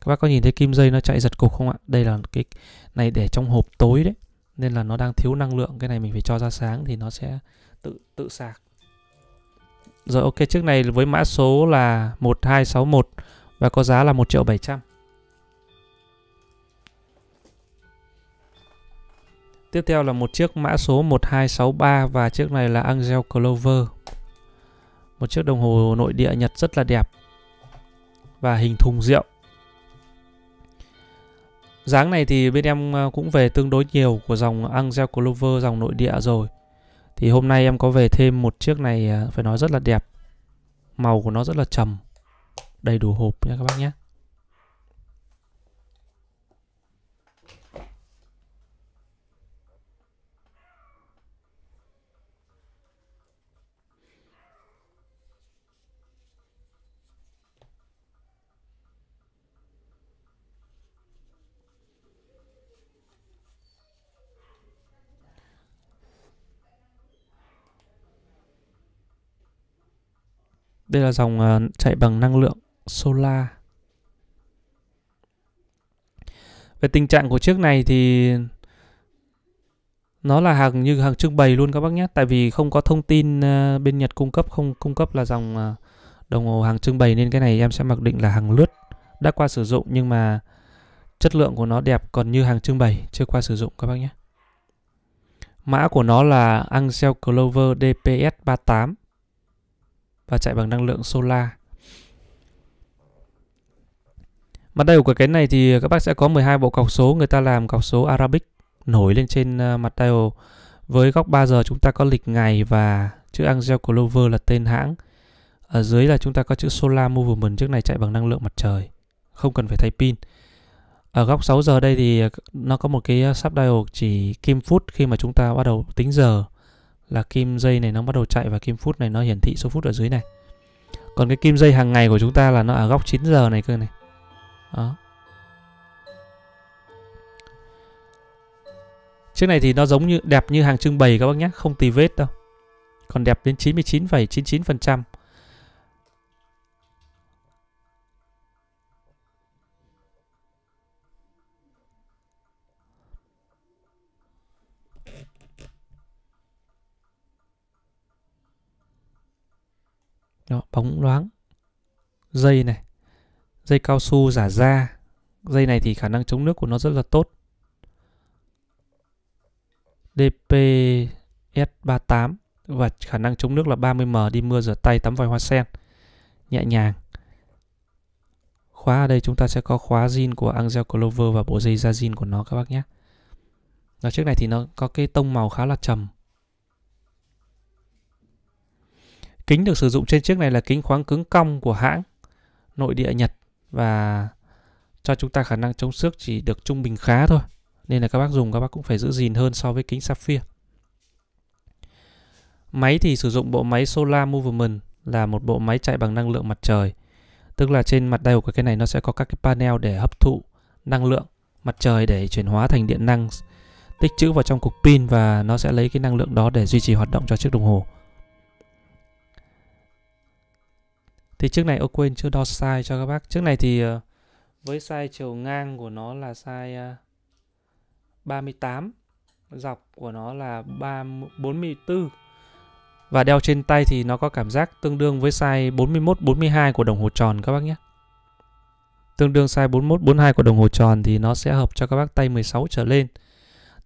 Các bác có nhìn thấy kim dây nó chạy giật cục không ạ? Đây là cái này để trong hộp tối đấy Nên là nó đang thiếu năng lượng Cái này mình phải cho ra sáng thì nó sẽ tự tự sạc Rồi ok chiếc này với mã số là 1261 Và có giá là 1 triệu 700 Tiếp theo là một chiếc mã số 1263 và chiếc này là Angel Clover. Một chiếc đồng hồ nội địa Nhật rất là đẹp và hình thùng rượu. Dáng này thì bên em ờ, cũng về tương đối nhiều của dòng Angel Clover dòng nội địa rồi. Thì hôm nay em có về thêm một chiếc này ờ, phải nói rất là đẹp. Màu của nó rất là trầm. Đầy đủ hộp nha các bác nhé. Đây là dòng uh, chạy bằng năng lượng solar. Về tình trạng của chiếc này thì nó là hàng như hàng trưng bày luôn các bác nhé, tại vì không có thông tin uh, bên Nhật cung cấp không cung cấp là dòng uh, đồng hồ hàng trưng bày nên cái này em sẽ mặc định là hàng lướt đã qua sử dụng nhưng mà chất lượng của nó đẹp còn như hàng trưng bày chưa qua sử dụng các bác nhé. Mã của nó là angel Clover DPS 38 và chạy bằng năng lượng solar. Mặt đây của cái này thì các bác sẽ có 12 bộ cọc số, người ta làm cọc số Arabic nổi lên trên ờ, mặt dial. Với góc 3 giờ chúng ta có lịch ngày và chữ Angel Clover là tên hãng. Ở dưới là chúng ta có chữ Solar Movement, trước này chạy bằng năng lượng mặt trời, không cần phải thay pin. Ở góc 6 giờ đây thì ờ, nó có một cái ờ, sub dial chỉ kim phút khi mà chúng ta bắt đầu tính giờ là kim dây này nó bắt đầu chạy và kim phút này nó hiển thị số phút ở dưới này còn cái kim dây hàng ngày của chúng ta là nó ở góc 9 giờ này cơ này đó chiếc này thì nó giống như đẹp như hàng trưng bày các bác nhé không tì vết đâu còn đẹp đến 99,99% trăm. Đó, bóng loáng dây này dây cao su giả da dây này thì khả năng chống nước của nó rất là tốt DPS38 và khả năng chống nước là 30m đi mưa rửa tay tắm vòi hoa sen nhẹ nhàng khóa ở đây chúng ta sẽ có khóa zin của Angel Clover và bộ dây da zin của nó các bác nhé. Và chiếc này thì nó có cái tông màu khá là trầm Kính được sử dụng trên chiếc này là kính khoáng cứng cong của hãng nội địa Nhật và cho chúng ta khả năng chống xước chỉ được trung bình khá thôi. Nên là các bác dùng các bác cũng phải giữ gìn hơn so với kính Sapphire. Máy thì sử dụng bộ máy Solar Movement là một bộ máy chạy bằng năng lượng mặt trời. Tức là trên mặt đầu của cái này nó sẽ có các cái panel để hấp thụ năng lượng mặt trời để chuyển hóa thành điện năng tích trữ vào trong cục pin và nó sẽ lấy cái năng lượng đó để duy trì hoạt động cho chiếc đồng hồ. thì chiếc này ô quên chưa đo size cho các bác chiếc này thì ờ, với size chiều ngang của nó là size 38 ờ, dọc của nó là 3, 44 và đeo trên tay thì nó có cảm giác tương đương với size 41 42 của đồng hồ tròn các bác nhé. Tương đương size 41 42 của đồng hồ tròn thì nó sẽ hợp cho các bác tay 16 trở lên.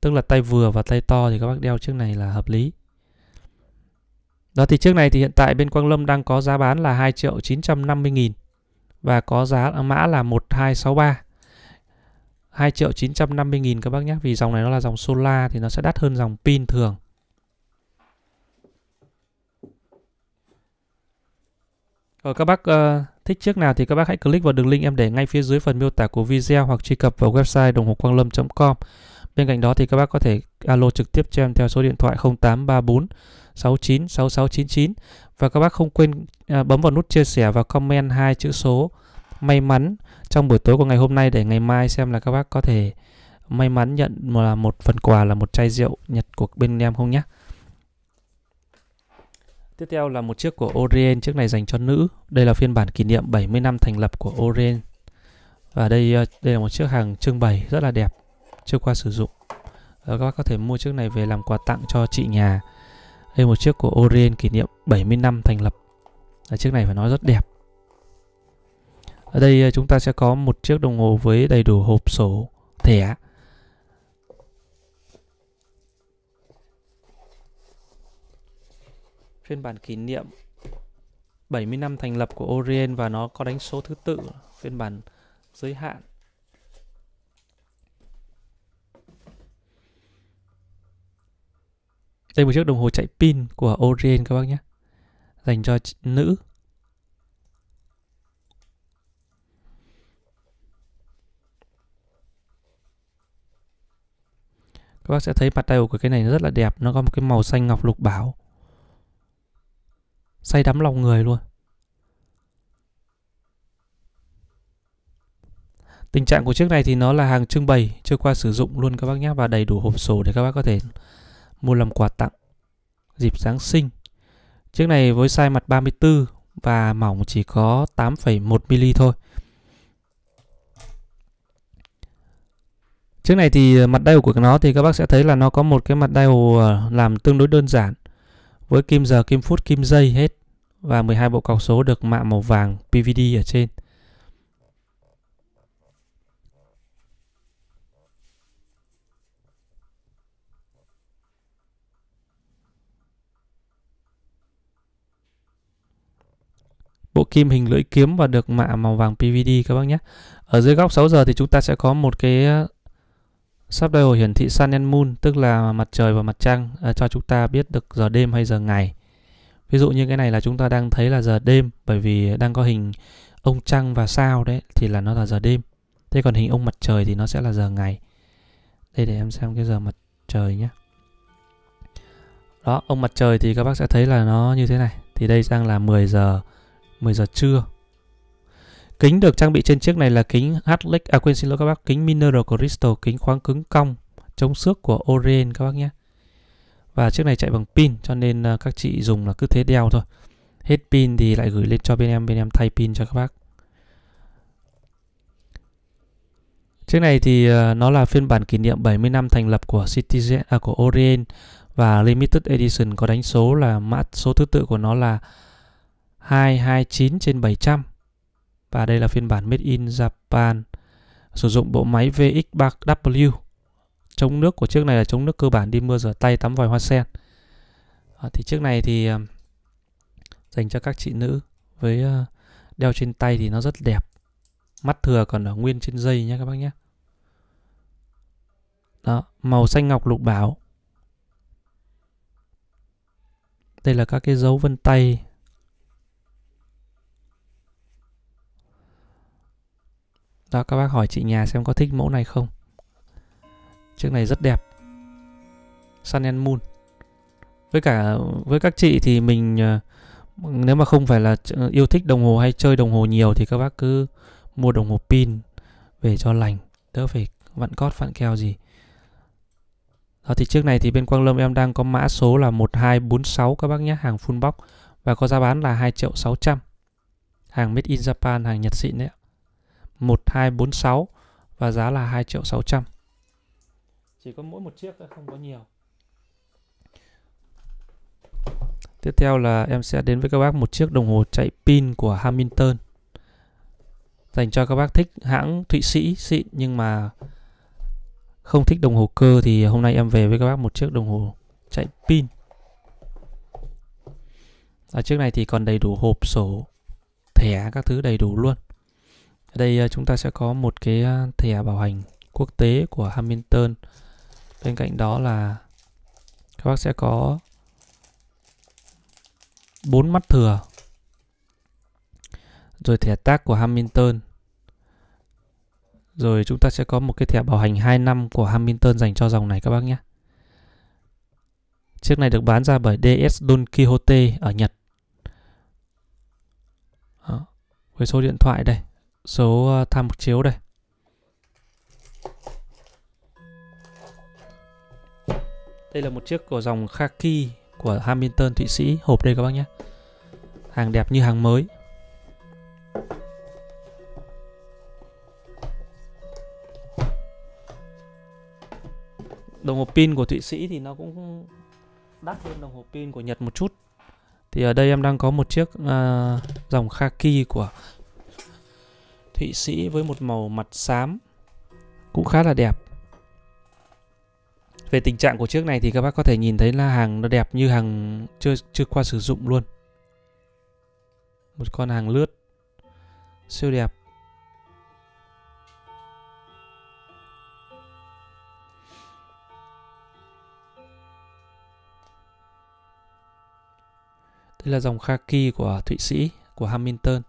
Tức là tay vừa và tay to thì các bác đeo chiếc này là hợp lý. Đó thì trước này thì hiện tại bên Quang Lâm đang có giá bán là 2 triệu 950 nghìn và có giá mã là 1263. 2 triệu 950 nghìn các bác nhé Vì dòng này nó là dòng solar Thì nó sẽ đắt hơn dòng pin thường Ở ờ, các bác uh, thích chiếc nào thì các bác hãy click vào đường link em để ngay phía dưới phần miêu tả của video hoặc truy cập vào website đồng hồ quang lâm.com. Bên cạnh đó thì các bác có thể alo trực tiếp cho em theo số điện thoại 0834 69 6699 và các bác không quên à, bấm vào nút chia sẻ và comment hai chữ số may mắn trong buổi tối của ngày hôm nay để ngày mai xem là các bác có thể may mắn nhận là một phần quà là một chai rượu Nhật của bên em không nhé. Tiếp theo là một chiếc của Orient, chiếc này dành cho nữ. Đây là phiên bản kỷ niệm 70 năm thành lập của Orient. Và đây à, đây là một chiếc hàng trưng bày rất là đẹp, chưa qua sử dụng. Các bác có thể mua chiếc này về làm quà tặng cho chị nhà đây một chiếc của Orient kỷ niệm 70 năm thành lập. À, chiếc này phải nói rất đẹp. Ở đây à, chúng ta sẽ có một chiếc đồng hồ với đầy đủ hộp sổ thẻ. Phiên bản kỷ niệm 70 năm thành lập của Orient và nó có đánh số thứ tự phiên bản giới hạn Đây một chiếc đồng hồ chạy pin của Orient các bác nhé. Dành cho nữ. Các bác sẽ thấy mặt tay của cái này rất là đẹp. Nó có một cái màu xanh ngọc lục bảo. Say đắm lòng người luôn. Tình trạng của chiếc này thì nó là hàng trưng bày chưa qua sử dụng luôn các bác nhé và đầy đủ hộp sổ để các bác có thể mua làm quà tặng dịp Giáng sinh. Chiếc này với size mặt 34 và mỏng chỉ có 8,1mm thôi. Chiếc này thì ờ, mặt dial của nó thì các bác sẽ thấy là nó có một cái mặt dial ờ, làm tương đối đơn giản với kim giờ, kim phút, kim giây hết và 12 bộ cọc số được mạ màu vàng PVD ở trên. bộ kim hình lưỡi kiếm và được mạ màu vàng PVD các bác nhé. Ở dưới góc 6 giờ thì chúng ta sẽ có một cái ờ, sắp đây hiển thị Sun and Moon tức là mặt trời và mặt trăng à, cho chúng ta biết được giờ đêm hay giờ ngày. Ví dụ như cái này là chúng ta đang thấy là giờ đêm bởi vì đang có hình ông trăng và sao đấy thì là nó là giờ đêm. Thế còn hình ông mặt trời thì nó sẽ là giờ ngày. Đây để em xem cái giờ mặt trời nhé. Đó, ông mặt trời thì các bác sẽ thấy là nó như thế này. Thì đây đang là 10 giờ 10 giờ trưa. Kính được trang bị trên chiếc này là kính Atlex, à quên xin lỗi các bác, kính Mineral Crystal, kính khoáng cứng cong, chống xước của Orient các bác nhé. Và chiếc này chạy bằng pin cho nên à, các chị dùng là cứ thế đeo thôi. Hết pin thì lại gửi lên cho bên em, bên em thay pin cho các bác. Chiếc này thì à, nó là phiên bản kỷ niệm 70 năm thành lập của Citizen à, của Orient và Limited Edition có đánh số là mã số thứ tự của nó là 229 trên 700 và đây là phiên bản made in Japan sử dụng bộ máy VX3W chống nước của chiếc này là chống nước cơ bản đi mưa rửa tay tắm vòi hoa sen à, thì chiếc này thì à, dành cho các chị nữ với à, đeo trên tay thì nó rất đẹp mắt thừa còn ở nguyên trên dây nhé các bác nhé đó màu xanh ngọc lục bảo đây là các cái dấu vân tay Đó các bác hỏi chị nhà xem có thích mẫu này không Chiếc này rất đẹp Sun and Moon Với cả với các chị thì mình ờ, Nếu mà không phải là ờ, yêu thích đồng hồ hay chơi đồng hồ nhiều Thì các bác cứ mua đồng hồ pin Về cho lành Đỡ phải vặn cót vặn keo gì đó thì chiếc này thì bên Quang Lâm em đang có mã số là 1246 các bác nhé, hàng full box và có giá bán là 2 triệu 600. Hàng made in Japan, hàng Nhật xịn đấy ạ. 1246 và giá là 2 triệu 600. Chỉ có mỗi một chiếc thôi, không có nhiều. Tiếp theo là em sẽ đến với các bác một chiếc đồng hồ chạy pin của Hamilton. Dành cho các bác thích hãng Thụy Sĩ xịn nhưng mà không thích đồng hồ cơ thì hôm nay em về với các bác một chiếc đồng hồ chạy pin. À, chiếc này thì còn đầy đủ hộp sổ, thẻ các thứ đầy đủ luôn ở đây ờ, chúng ta sẽ có một cái ờ, thẻ bảo hành quốc tế của Hamilton bên cạnh đó là các bác sẽ có bốn mắt thừa rồi thẻ tác của Hamilton rồi chúng ta sẽ có một cái thẻ bảo hành 2 năm của Hamilton dành cho dòng này các bác nhé chiếc này được bán ra bởi DS Don Quixote ở Nhật Đó. với số điện thoại đây số ờ, tham chiếu đây đây là một chiếc của dòng khaki của Hamilton Thụy Sĩ hộp đây các bác nhé hàng đẹp như hàng mới đồng hồ pin của Thụy Sĩ thì nó cũng đắt hơn đồng hồ pin của Nhật một chút thì ở đây em đang có một chiếc uh, dòng khaki của Thụy Sĩ với một màu mặt xám cũng khá là đẹp. Về tình trạng của chiếc này thì các bác có thể nhìn thấy là hàng nó đẹp như hàng chưa chưa qua sử dụng luôn. Một con hàng lướt siêu đẹp. Đây là dòng khaki của Thụy Sĩ của Hamilton.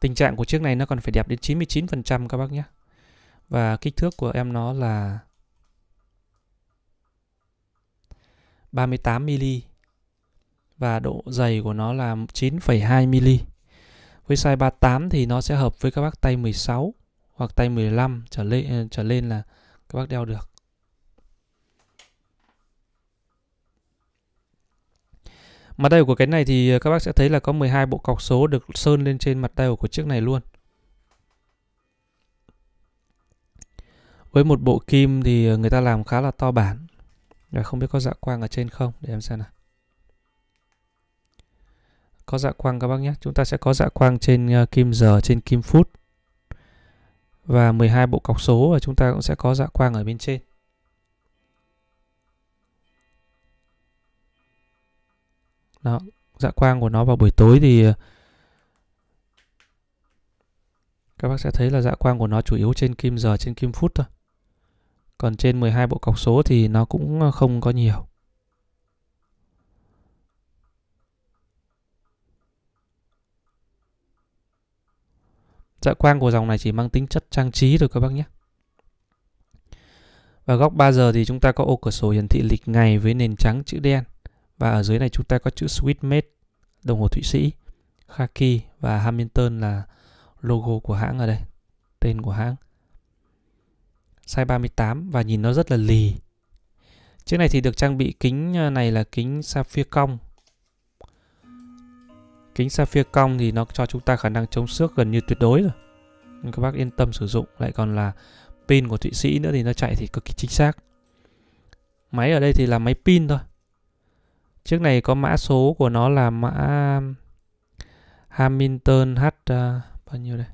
Tình trạng của chiếc này nó còn phải đẹp đến 99% các bác nhé. Và kích thước của em nó là 38mm và độ dày của nó là 9,2mm. Với size 38 thì nó sẽ hợp với các bác tay 16 hoặc tay 15 trở lên ờ, trở lên là các bác đeo được. Mặt tay của cái này thì ờ, các bác sẽ thấy là có 12 bộ cọc số được sơn lên trên mặt tay của chiếc này luôn. Với một bộ kim thì ờ, người ta làm khá là to bản. Rồi ờ, không biết có dạ quang ở trên không để em xem nào. Có dạ quang các bác nhé. Chúng ta sẽ có dạ quang trên kim giờ, trên kim phút. Và 12 bộ cọc số và chúng ta cũng sẽ có dạ quang ở bên trên. đó dạ quang của nó vào buổi tối thì ờ, các bác sẽ thấy là dạ quang của nó chủ yếu trên kim giờ trên kim phút thôi còn trên 12 bộ cọc số thì nó cũng ờ, không có nhiều Dạ quang của dòng này chỉ mang tính chất trang trí thôi các bác nhé. Và góc 3 giờ thì chúng ta có ô cửa sổ hiển thị lịch ngày với nền trắng chữ đen và ở dưới này chúng ta có chữ Swissmade đồng hồ Thụy Sĩ Khaki và Hamilton là logo của hãng ở đây tên của hãng size 38 và nhìn nó rất là lì chiếc này thì được trang bị kính à, này là kính sapphire cong kính sapphire cong thì nó cho chúng ta khả năng chống xước gần như tuyệt đối rồi nên các bác yên tâm sử dụng lại còn là pin của thụy sĩ nữa thì nó chạy thì cực kỳ chính xác máy ở đây thì là máy pin thôi Chiếc này có mã số của nó là mã Hamilton H uh, bao nhiêu đây?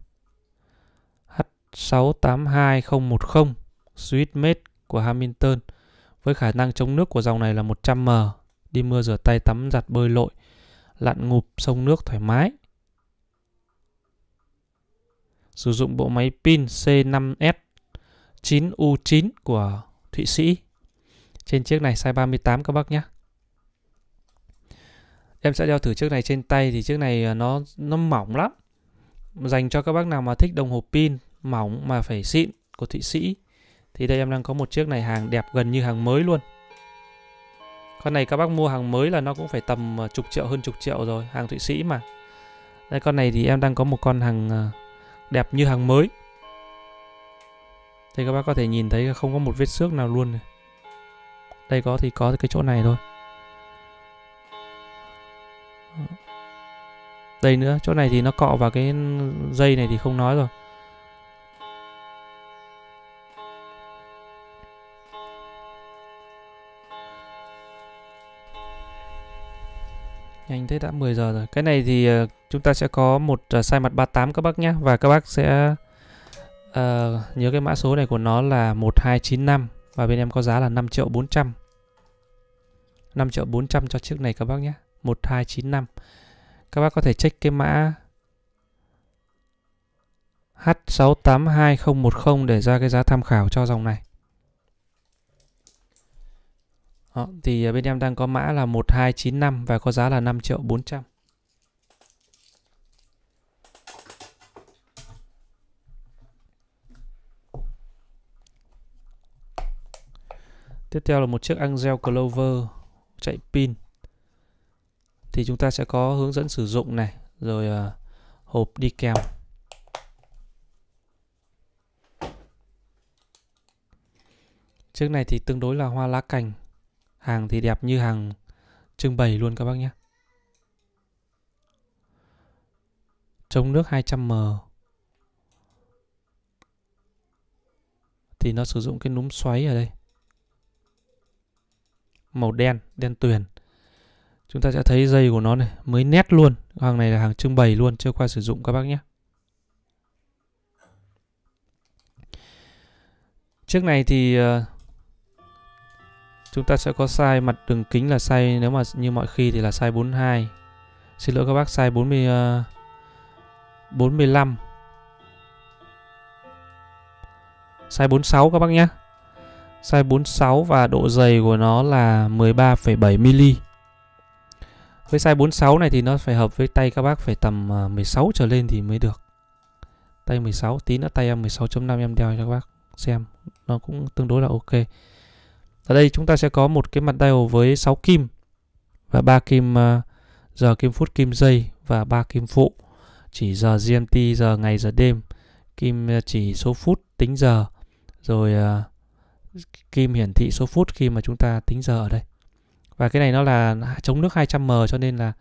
H682010 Swiss Made của Hamilton với khả năng chống nước của dòng này là 100m, đi mưa rửa tay tắm giặt bơi lội, lặn ngụp sông nước thoải mái. Sử dụng bộ máy pin C5S 9U9 của Thụy Sĩ. Trên chiếc này size 38 các bác nhé em sẽ đeo thử chiếc này trên tay thì chiếc này à, nó nó mỏng lắm dành cho các bác nào mà thích đồng hồ pin mỏng mà phải xịn của Thụy Sĩ thì đây em đang có một chiếc này hàng đẹp gần như hàng mới luôn con này các bác mua hàng mới là nó cũng phải tầm à, chục triệu hơn chục triệu rồi hàng Thụy Sĩ mà đây con này thì em đang có một con hàng à, đẹp như hàng mới thì các bác có thể nhìn thấy không có một vết xước nào luôn này. Đây có thì có cái chỗ này thôi đây nữa chỗ này thì nó cọ vào cái dây này thì không nói rồi Nhanh thế đã 10 giờ rồi. Cái này thì ờ, chúng ta sẽ có một ờ, sai mặt 38 các bác nhé. Và các bác sẽ uh, nhớ cái mã số này của nó là 1295. Và bên em có giá là 5 triệu 400. 5 triệu 400 cho chiếc này các bác nhé. 1295 các bác có thể check cái mã H682010 để ra cái giá tham khảo cho dòng này Đó, thì à, bên em đang có mã là 1295 và có giá là 5 triệu 400 Tiếp theo là một chiếc Angel Clover chạy pin thì chúng ta sẽ có hướng dẫn sử dụng này rồi uh, hộp đi kèm chiếc này thì tương đối là hoa lá cành hàng thì đẹp như hàng trưng bày luôn các bác nhé chống nước 200m thì nó sử dụng cái núm xoáy ở đây màu đen đen tuyền chúng ta sẽ thấy dây của nó này mới nét luôn hàng này là hàng trưng bày luôn chưa qua sử dụng các bác nhé chiếc này thì ờ, chúng ta sẽ có size mặt đường kính là size nếu mà như mọi khi thì là size 42 xin lỗi các bác size 40 uh, 45 size 46 các bác nhé size 46 và độ dày của nó là 13,7 mm với size 46 này thì nó phải hợp với tay các bác phải tầm 16 à, trở lên thì mới được tay 16 tí nữa tay em 16.5 em đeo cho các bác xem nó cũng tương đối là ok ở đây chúng ta sẽ có một cái mặt dial với 6 kim và 3 kim à, giờ kim phút kim giây và 3 kim phụ chỉ giờ GMT giờ ngày giờ đêm kim à, chỉ số phút tính giờ rồi kim hiển thị số phút khi mà chúng ta tính giờ ở đây và cái này nó là chống nước 200m cho nên là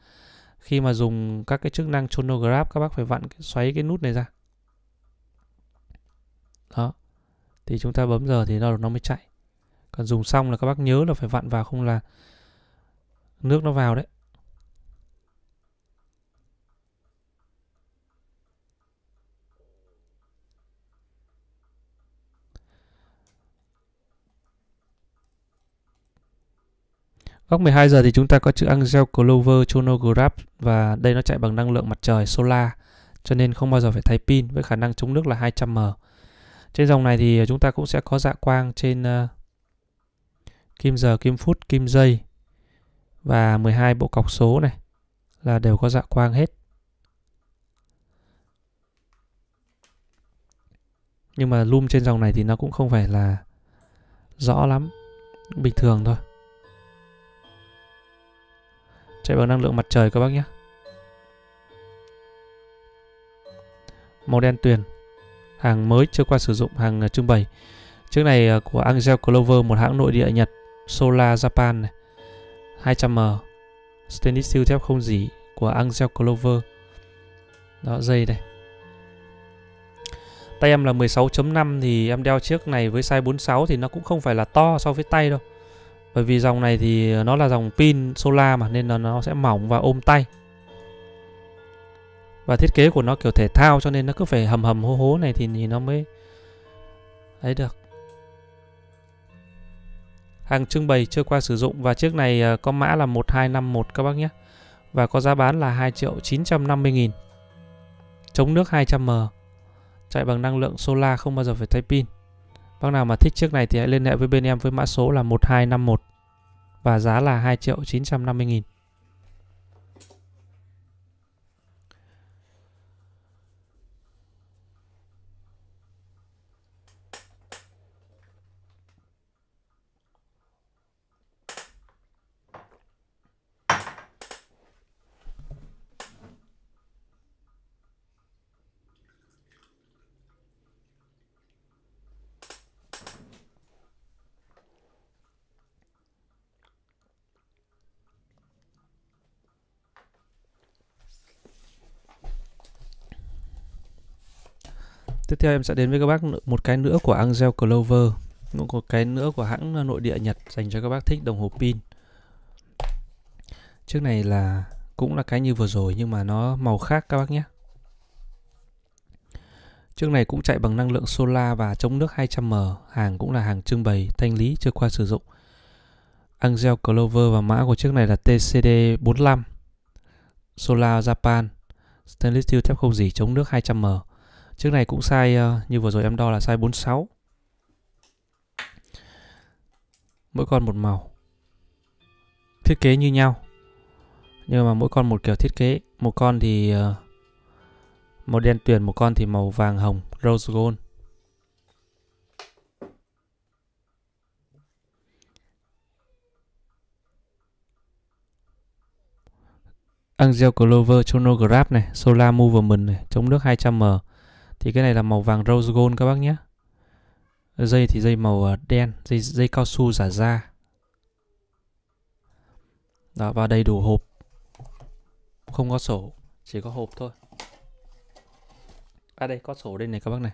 khi mà dùng các cái chức năng chronograph các bác phải vặn xoáy cái nút này ra đó thì chúng ta bấm giờ thì nó nó mới chạy còn dùng xong là các bác nhớ là phải vặn vào không là nước nó vào đấy Góc 12 giờ thì chúng ta có chữ Angel Clover Chronograph và đây nó chạy bằng năng lượng mặt trời solar cho nên không bao giờ phải thay pin với khả năng chống nước là 200M. Trên dòng này thì chúng ta cũng sẽ có dạ quang trên uh, kim giờ, kim phút, kim giây và 12 bộ cọc số này là đều có dạ quang hết. Nhưng mà lum trên dòng này thì nó cũng không phải là rõ lắm, bình thường thôi chạy bằng năng lượng mặt trời các bác nhé. Màu đen tuyền, hàng mới chưa qua sử dụng, hàng à, trưng bày. Chiếc này à, của Angel Clover, một hãng nội địa Nhật, Solar Japan này. 200M, stainless steel thép không dỉ của Angel Clover. Đó, dây đây. Tay em là 16.5 thì em đeo chiếc này với size 46 thì nó cũng không phải là to so với tay đâu bởi vì dòng này thì nó là dòng pin solar mà nên là nó sẽ mỏng và ôm tay và thiết kế của nó kiểu thể thao cho nên nó cứ phải hầm hầm hố hố này thì nhìn nó mới ấy được hàng trưng bày chưa qua sử dụng và chiếc này à, có mã là 1251 các bác nhé và có giá bán là 2 triệu 950 nghìn chống nước 200M chạy bằng năng lượng solar không bao giờ phải thay pin Bác nào mà thích chiếc này thì hãy liên hệ với bên em với mã số là 1251 và giá là 2 triệu 950 nghìn. theo em sẽ đến với các bác một cái nữa của Angel Clover cũng một cái nữa của hãng nội địa Nhật dành cho các bác thích đồng hồ pin chiếc này là cũng là cái như vừa rồi nhưng mà nó màu khác các bác nhé chiếc này cũng chạy bằng năng lượng solar và chống nước 200m hàng cũng là hàng trưng bày thanh lý chưa qua sử dụng Angel Clover và mã của chiếc này là TCD45 Solar Japan Stainless steel thép không gì chống nước 200m Chiếc này cũng size ờ, như vừa rồi em đo là size 46. Mỗi con một màu. Thiết kế như nhau. Nhưng mà mỗi con một kiểu thiết kế. Một con thì ờ, màu đen tuyền, một con thì màu vàng hồng, rose gold. Angel Clover Chronograph này, Solar Movement này, chống nước 200M, thì cái này là màu vàng rose gold các bác nhé dây thì dây màu à, đen dây dây cao su giả da đó và đầy đủ hộp không có sổ chỉ có hộp thôi à đây có sổ đây này các bác này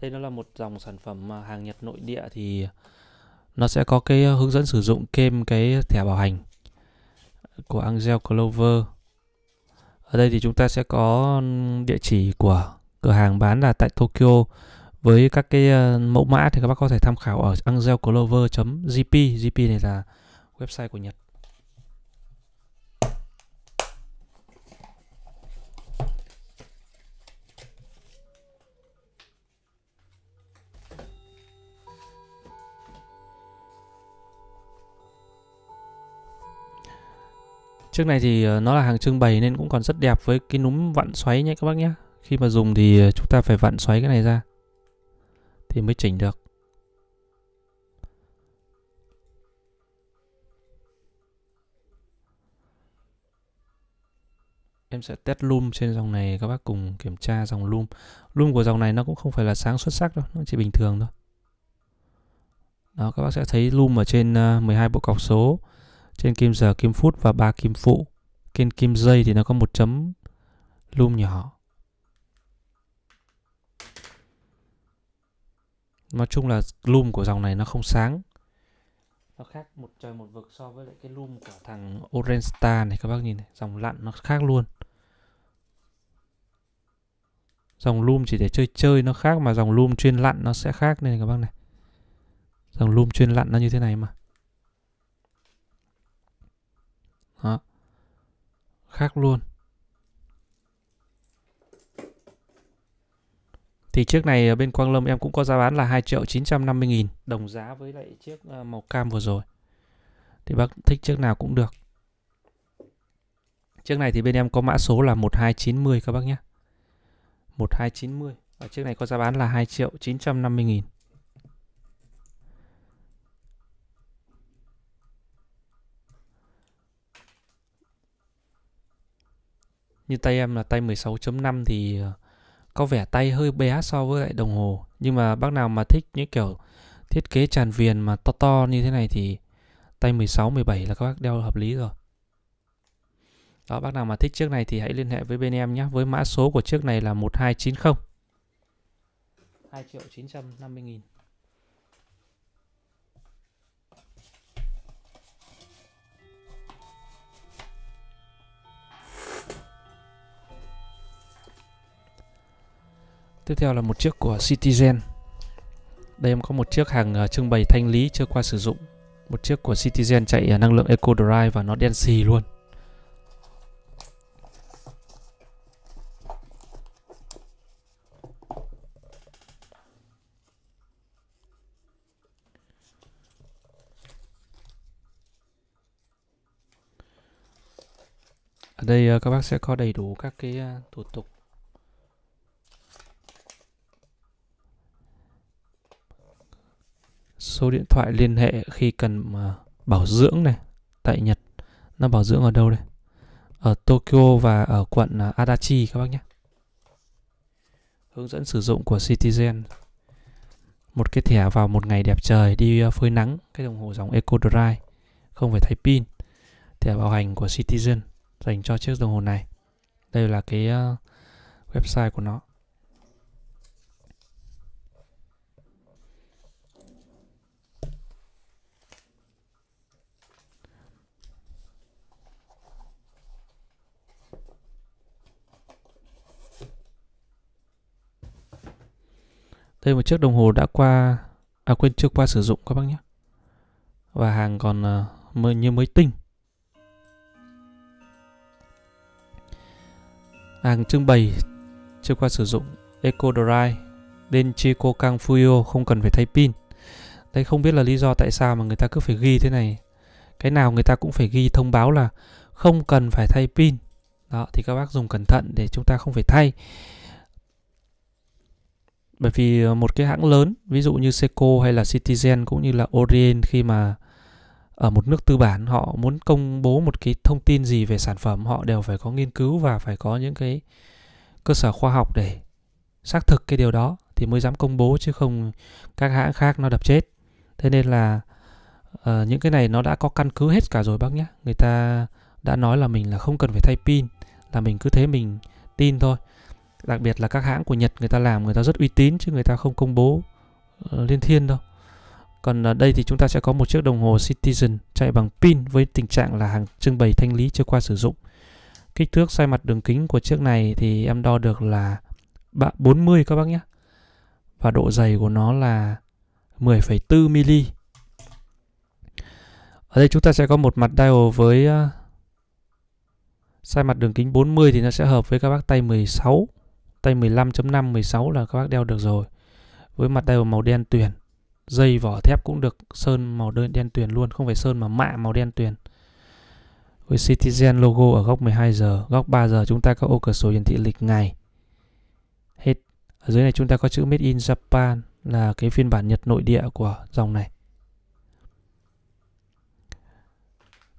đây nó là một dòng sản phẩm à, hàng Nhật nội địa thì nó sẽ có cái hướng dẫn sử dụng kèm cái thẻ bảo hành của Angel Clover ở đây thì chúng ta sẽ có địa chỉ của cửa hàng bán là tại Tokyo với các cái ờ, mẫu mã thì các bác có thể tham khảo ở angelclover jp jp này là website của Nhật. Chiếc này thì ờ, nó là hàng trưng bày nên cũng còn rất đẹp với cái núm vặn xoáy nhé các bác nhé. Khi mà dùng thì ờ, chúng ta phải vặn xoáy cái này ra thì mới chỉnh được. Em sẽ test loom trên dòng này các bác cùng kiểm tra dòng loom. Loom của dòng này nó cũng không phải là sáng xuất sắc đâu, nó chỉ bình thường thôi. Đó, các bác sẽ thấy loom ở trên 12 ờ, bộ cọc số trên kim giờ kim phút và ba kim phụ trên kim dây thì nó có một chấm lum nhỏ nói chung là lum của dòng này nó không sáng nó khác một trời một vực so với lại cái lum của thằng Orange Star này các bác nhìn này dòng lặn nó khác luôn dòng lum chỉ để chơi chơi nó khác mà dòng lum chuyên lặn nó sẽ khác nên các bác này dòng lum chuyên lặn nó như thế này mà khác luôn Thì chiếc này bên Quang Lâm em cũng có giá bán là 2 triệu 950 nghìn Đồng giá với lại chiếc ờ, màu cam vừa rồi Thì bác thích chiếc nào cũng được Chiếc này thì bên em có mã số là 1290 các bác nhé 1290 và chiếc này có giá bán là 2 triệu 950 nghìn như tay em là tay 16.5 thì ờ, có vẻ tay hơi bé so với lại đồng hồ nhưng mà bác nào mà thích những kiểu thiết kế tràn viền mà to to như thế này thì tay 16 17 là các bác đeo hợp lý rồi đó bác nào mà thích chiếc này thì hãy liên hệ với bên em nhé với mã số của chiếc này là 1290 2 triệu 950 nghìn Tiếp theo là một chiếc của Citizen Đây em có một chiếc hàng ờ, trưng bày thanh lý chưa qua sử dụng Một chiếc của Citizen chạy ờ, năng lượng Eco Drive và nó đen xì luôn Ở đây ờ, các bác sẽ có đầy đủ các cái thủ tục số điện thoại liên hệ khi cần bảo dưỡng này tại Nhật nó bảo dưỡng ở đâu đây ở Tokyo và ở quận à, Adachi các bác nhé hướng dẫn sử dụng của Citizen một cái thẻ vào một ngày đẹp trời đi à, phơi nắng cái đồng hồ dòng Eco Drive không phải thay pin thẻ bảo hành của Citizen dành cho chiếc đồng hồ này đây là cái à, website của nó Đây một chiếc đồng hồ đã qua à quên chưa qua sử dụng các bác nhé. Và hàng còn uh, như mới tinh. Hàng trưng bày chưa qua sử dụng Eco Drive Denchi Kokang Fuyo không cần phải thay pin. Đây không biết là lý do tại sao mà người ta cứ phải ghi thế này. Cái nào người ta cũng phải ghi thông báo là không cần phải thay pin. Đó thì các bác dùng cẩn thận để chúng ta không phải thay bởi vì ờ, một cái hãng lớn ví dụ như Seco hay là Citizen cũng như là Orient khi mà ở một nước tư bản họ muốn công bố một cái thông tin gì về sản phẩm họ đều phải có nghiên cứu và phải có những cái cơ sở khoa học để xác thực cái điều đó thì mới dám công bố chứ không các hãng khác nó đập chết thế nên là uh, những cái này nó đã có căn cứ hết cả rồi bác nhé người ta đã nói là mình là không cần phải thay pin là mình cứ thế mình tin thôi đặc biệt là các hãng của Nhật người ta làm người ta rất uy tín chứ người ta không công bố ờ, liên thiên đâu còn ở ờ, đây thì chúng ta sẽ có một chiếc đồng hồ Citizen chạy bằng pin với tình trạng là hàng trưng bày thanh lý chưa qua sử dụng kích thước sai mặt đường kính của chiếc này thì em đo được là 40 các bác nhé và độ dày của nó là 10,4 mm ở đây chúng ta sẽ có một mặt dial với uh, sai mặt đường kính 40 thì nó sẽ hợp với các bác tay 16 Tay 15.5, 16 là các bác đeo được rồi. Với mặt đeo màu đen tuyền. Dây vỏ thép cũng được sơn màu đơn đen tuyền luôn, không phải sơn mà mạ màu đen tuyền. Với Citizen logo ở góc 12 giờ, góc 3 giờ chúng ta có ô cửa sổ hiển thị lịch ngày. Hết. Ở dưới này chúng ta có chữ Made in Japan là cái phiên bản Nhật nội địa của dòng này.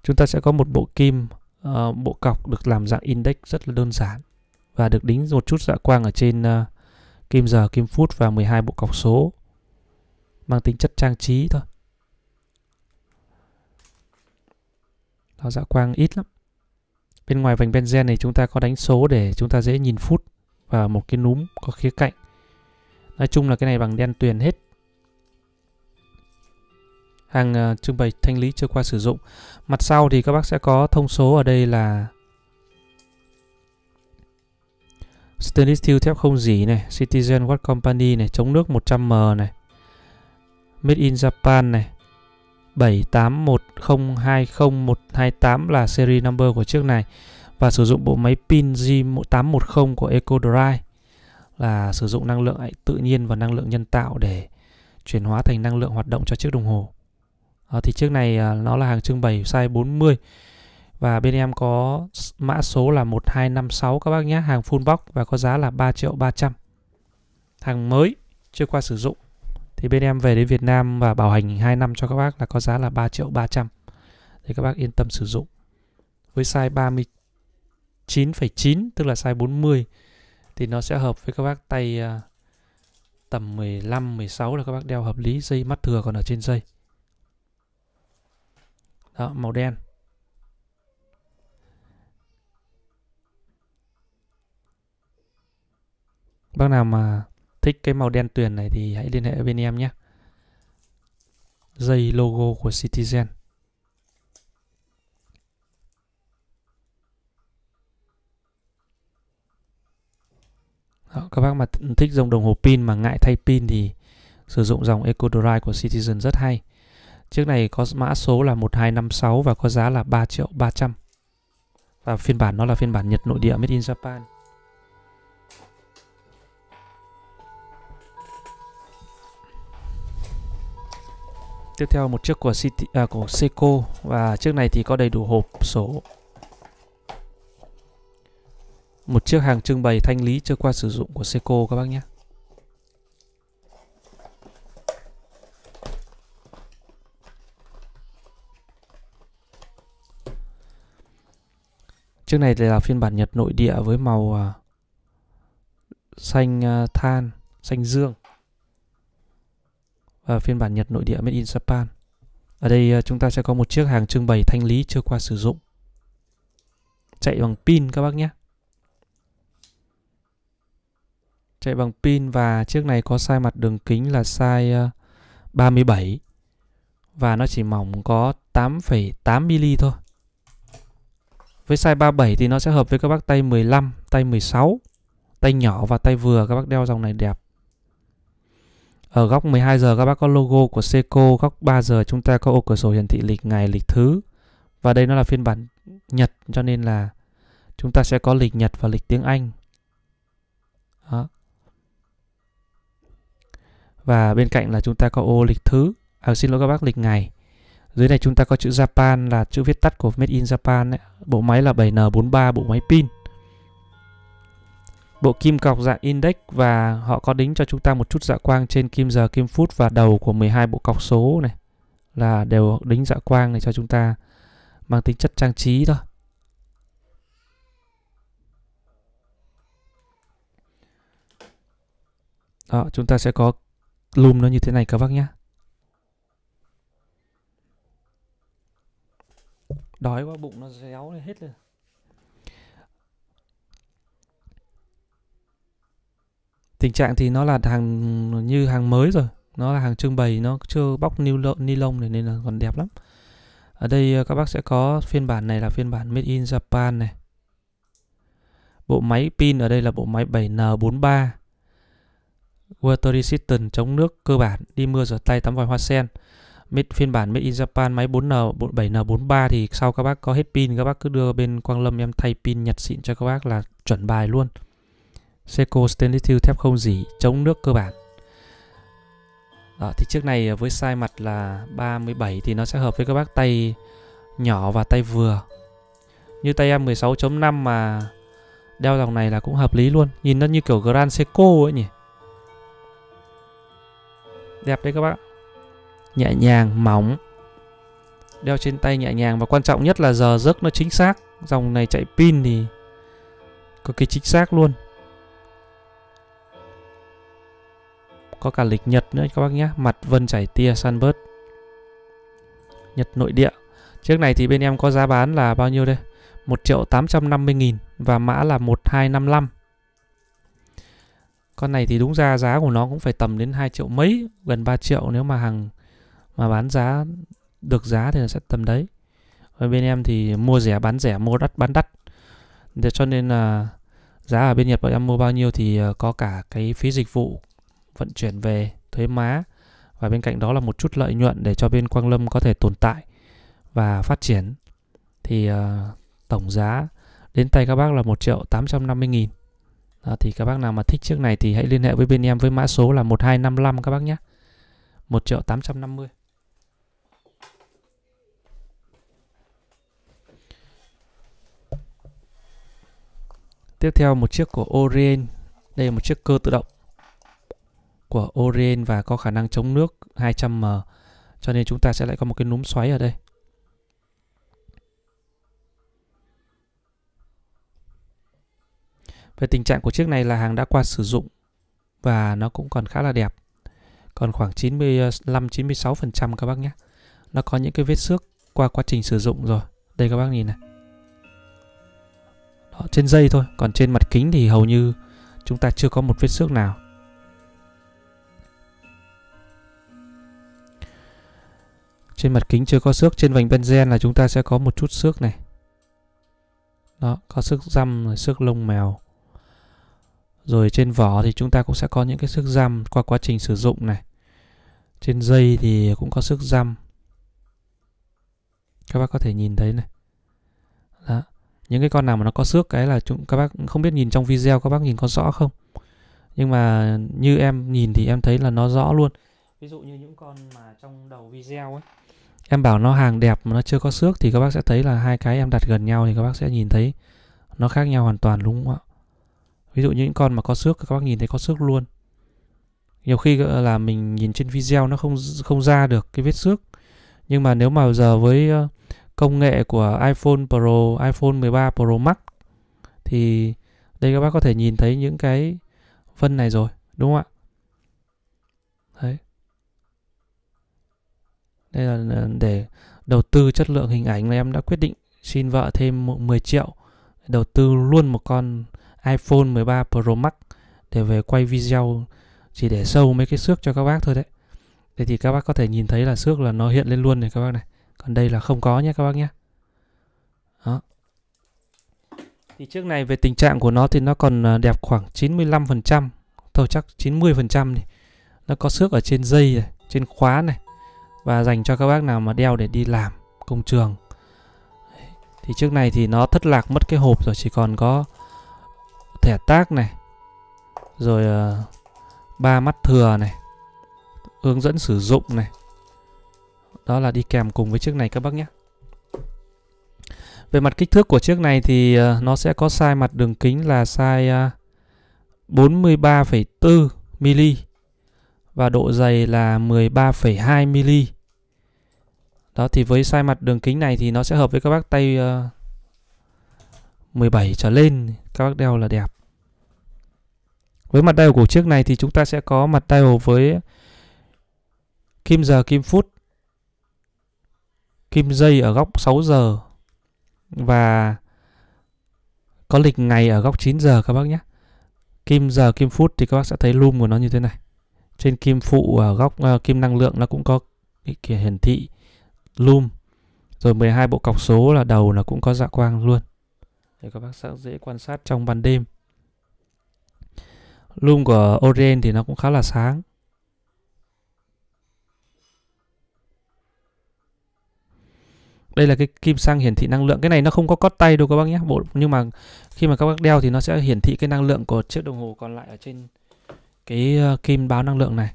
Chúng ta sẽ có một bộ kim, uh, bộ cọc được làm dạng index rất là đơn giản và được đính một chút dạ quang ở trên uh, kim giờ, kim phút và 12 bộ cọc số mang tính chất trang trí thôi. Đó, dạ quang ít lắm. Bên ngoài vành benzen này chúng ta có đánh số để chúng ta dễ nhìn phút và một cái núm có khía cạnh. Nói chung là cái này bằng đen tuyền hết. Hàng uh, trưng bày thanh lý chưa qua sử dụng. Mặt sau thì các bác sẽ có thông số ở đây là stainless steel thép không dỉ này, Citizen Watch Company này, chống nước 100M này, Made in Japan này, 781020128 là series number của chiếc này và sử dụng bộ máy pin G810 của Eco Drive là sử dụng năng lượng tự nhiên và năng lượng nhân tạo để chuyển hóa thành năng lượng hoạt động cho chiếc đồng hồ. À, thì chiếc này à, nó là hàng trưng bày size 40 và bên em có mã số là 1256 các bác nhé, hàng full box và có giá là 3 triệu 300. Hàng mới chưa qua sử dụng. Thì bên em về đến Việt Nam và bảo hành 2 năm cho các bác là có giá là 3 triệu 300. Để các bác yên tâm sử dụng. Với size 39,9 tức là size 40 thì nó sẽ hợp với các bác tay à, tầm 15 16 là các bác đeo hợp lý dây mắt thừa còn ở trên dây. Đó, màu đen. Bác nào mà thích cái màu đen tuyền này thì hãy liên hệ bên em nhé. Dây logo của Citizen. Đó, các bác mà thích dòng đồng hồ pin mà ngại thay pin thì sử dụng dòng EcoDrive của Citizen rất hay. Chiếc này có mã số là 1256 và có giá là 3 triệu 300. Và phiên bản nó là phiên bản Nhật nội địa made in Japan. tiếp theo một chiếc của City, à, của Seiko và chiếc này thì có đầy đủ hộp sổ một chiếc hàng trưng bày thanh lý chưa qua sử dụng của Seiko các bác nhé Chiếc này là phiên bản Nhật nội địa với màu à, xanh à, than, xanh dương Ờ, phiên bản Nhật nội địa made in Japan. Ở đây ờ, chúng ta sẽ có một chiếc hàng trưng bày thanh lý chưa qua sử dụng. Chạy bằng pin các bác nhé. Chạy bằng pin và chiếc này có size mặt đường kính là size 37 ờ, và nó chỉ mỏng có 8,8mm thôi. Với size 37 thì nó sẽ hợp với các bác tay 15, tay 16, tay nhỏ và tay vừa các bác đeo dòng này đẹp. Ở góc 12 giờ các bác có logo của Seiko, góc 3 giờ chúng ta có ô cửa sổ hiển thị lịch ngày, lịch thứ. Và đây nó là phiên bản Nhật cho nên là chúng ta sẽ có lịch Nhật và lịch tiếng Anh. Đó. Và bên cạnh là chúng ta có ô lịch thứ. À, xin lỗi các bác, lịch ngày. Dưới này chúng ta có chữ Japan là chữ viết tắt của Made in Japan. Ấy. Bộ máy là 7N43, bộ máy pin bộ kim cọc dạng index và họ có đính cho chúng ta một chút dạ quang trên kim giờ kim phút và đầu của 12 bộ cọc số này là đều đính dạ quang này cho chúng ta mang tính chất trang trí thôi Đó, chúng ta sẽ có lùm nó như thế này các bác nhé. Đói quá bụng nó réo hết rồi. tình trạng thì nó là hàng như hàng mới rồi nó là hàng trưng bày nó chưa bóc ni lông lông này nên là còn đẹp lắm ở đây ờ, các bác sẽ có phiên bản này là phiên bản made in Japan này bộ máy pin ở đây là bộ máy 7N43 water resistant chống nước cơ bản đi mưa rửa tay tắm vòi hoa sen made, phiên bản made in Japan máy 4N 7N43 thì sau các bác có hết pin các bác cứ đưa bên Quang Lâm em thay pin nhật xịn cho các bác là chuẩn bài luôn Seiko stainless steel thép không dỉ chống nước cơ bản đó, thì chiếc này với size mặt là 37 thì nó sẽ hợp với các bác tay nhỏ và tay vừa như tay em 16.5 mà đeo dòng này là cũng hợp lý luôn nhìn nó như kiểu Grand Seiko ấy nhỉ đẹp đấy các bác nhẹ nhàng mỏng đeo trên tay nhẹ nhàng và quan trọng nhất là giờ giấc nó chính xác dòng này chạy pin thì cực kỳ chính xác luôn có cả lịch nhật nữa các bác nhé mặt vân chảy tia sunburst nhật nội địa chiếc này thì bên em có giá bán là bao nhiêu đây 1 triệu 850 nghìn và mã là 1255 con này thì đúng ra giá của nó cũng phải tầm đến 2 triệu mấy gần 3 triệu nếu mà hàng mà bán giá được giá thì sẽ tầm đấy ở bên em thì mua rẻ bán rẻ mua đắt bán đắt để cho nên là giá ở bên Nhật bọn em mua bao nhiêu thì ờ, có cả cái phí dịch vụ vận chuyển về thuế má và bên cạnh đó là một chút lợi nhuận để cho bên Quang Lâm có thể tồn tại và phát triển thì uh, tổng giá đến tay các bác là 1 triệu 850 nghìn đó, thì các bác nào mà thích chiếc này thì hãy liên hệ với bên em với mã số là 1255 các bác nhé 1 triệu 850 Tiếp theo một chiếc của Orient Đây là một chiếc cơ tự động của Orient và có khả năng chống nước 200m cho nên chúng ta sẽ lại có một cái núm xoáy ở đây Về tình trạng của chiếc này là hàng đã qua sử dụng và nó cũng còn khá là đẹp. Còn khoảng 95-96% các bác nhé. Nó có những cái vết xước qua quá trình sử dụng rồi. Đây các bác nhìn này. Đó, trên dây thôi, còn trên mặt kính thì hầu như chúng ta chưa có một vết xước nào. Trên mặt kính chưa có xước, trên vành benzen là chúng ta sẽ có một chút xước này. Đó, có xước răm, xước lông mèo. Rồi trên vỏ thì chúng ta cũng sẽ có những cái xước răm qua quá trình sử dụng này. Trên dây thì cũng có xước răm. Các bác có thể nhìn thấy này. Đó. Những cái con nào mà nó có xước cái là chúng các bác không biết nhìn trong video các bác nhìn có rõ không? Nhưng mà như em nhìn thì em thấy là nó rõ luôn ví dụ như những con mà trong đầu video ấy em bảo nó hàng đẹp mà nó chưa có xước thì các bác sẽ thấy là hai cái em đặt gần nhau thì các bác sẽ nhìn thấy nó khác nhau hoàn toàn đúng không ạ ví dụ như những con mà có xước các bác nhìn thấy có xước luôn nhiều khi là mình nhìn trên video nó không không ra được cái vết xước nhưng mà nếu mà giờ với công nghệ của iPhone Pro, iPhone 13 Pro Max thì đây các bác có thể nhìn thấy những cái phân này rồi đúng không ạ đấy đây là để đầu tư chất lượng hình ảnh là em đã quyết định xin vợ thêm 10 triệu đầu tư luôn một con iPhone 13 Pro Max để về quay video chỉ để sâu mấy cái xước cho các bác thôi đấy. Thế thì các bác có thể nhìn thấy là xước là nó hiện lên luôn này các bác này. Còn đây là không có nhé các bác nhé. Đó. Thì trước này về tình trạng của nó thì nó còn à, đẹp khoảng 95%, thôi chắc 90% đi. Nó có xước ở trên dây này, trên khóa này và dành cho các bác nào mà đeo để đi làm công trường thì trước này thì nó thất lạc mất cái hộp rồi chỉ còn có thẻ tác này rồi uh, ba mắt thừa này hướng dẫn sử dụng này đó là đi kèm cùng với chiếc này các bác nhé về mặt kích thước của chiếc này thì uh, nó sẽ có size mặt đường kính là size uh, 43,4 mm và độ dày là 13,2 mm. Đó thì với size mặt đường kính này thì nó sẽ hợp với các bác tay uh, ờ, 17 trở lên các bác đeo là đẹp. Với mặt dial của chiếc này thì chúng ta sẽ có mặt dial với kim giờ, kim phút, kim giây ở góc 6 giờ và có lịch ngày ở góc 9 giờ các bác nhé. Kim giờ, kim phút thì các bác sẽ thấy lum của nó như thế này trên kim phụ ở à, góc uh, kim năng lượng nó cũng có kìa hiển thị lum rồi 12 bộ cọc số là đầu là cũng có dạ quang luôn để các bác sẽ dễ quan sát trong ban đêm lum của Orion thì nó cũng khá là sáng đây là cái kim sang hiển thị năng lượng cái này nó không có cót tay đâu các bác nhé bộ nhưng mà khi mà các bác đeo thì nó sẽ hiển thị cái năng lượng của chiếc đồng hồ còn lại ở trên cái ờ, kim báo năng lượng này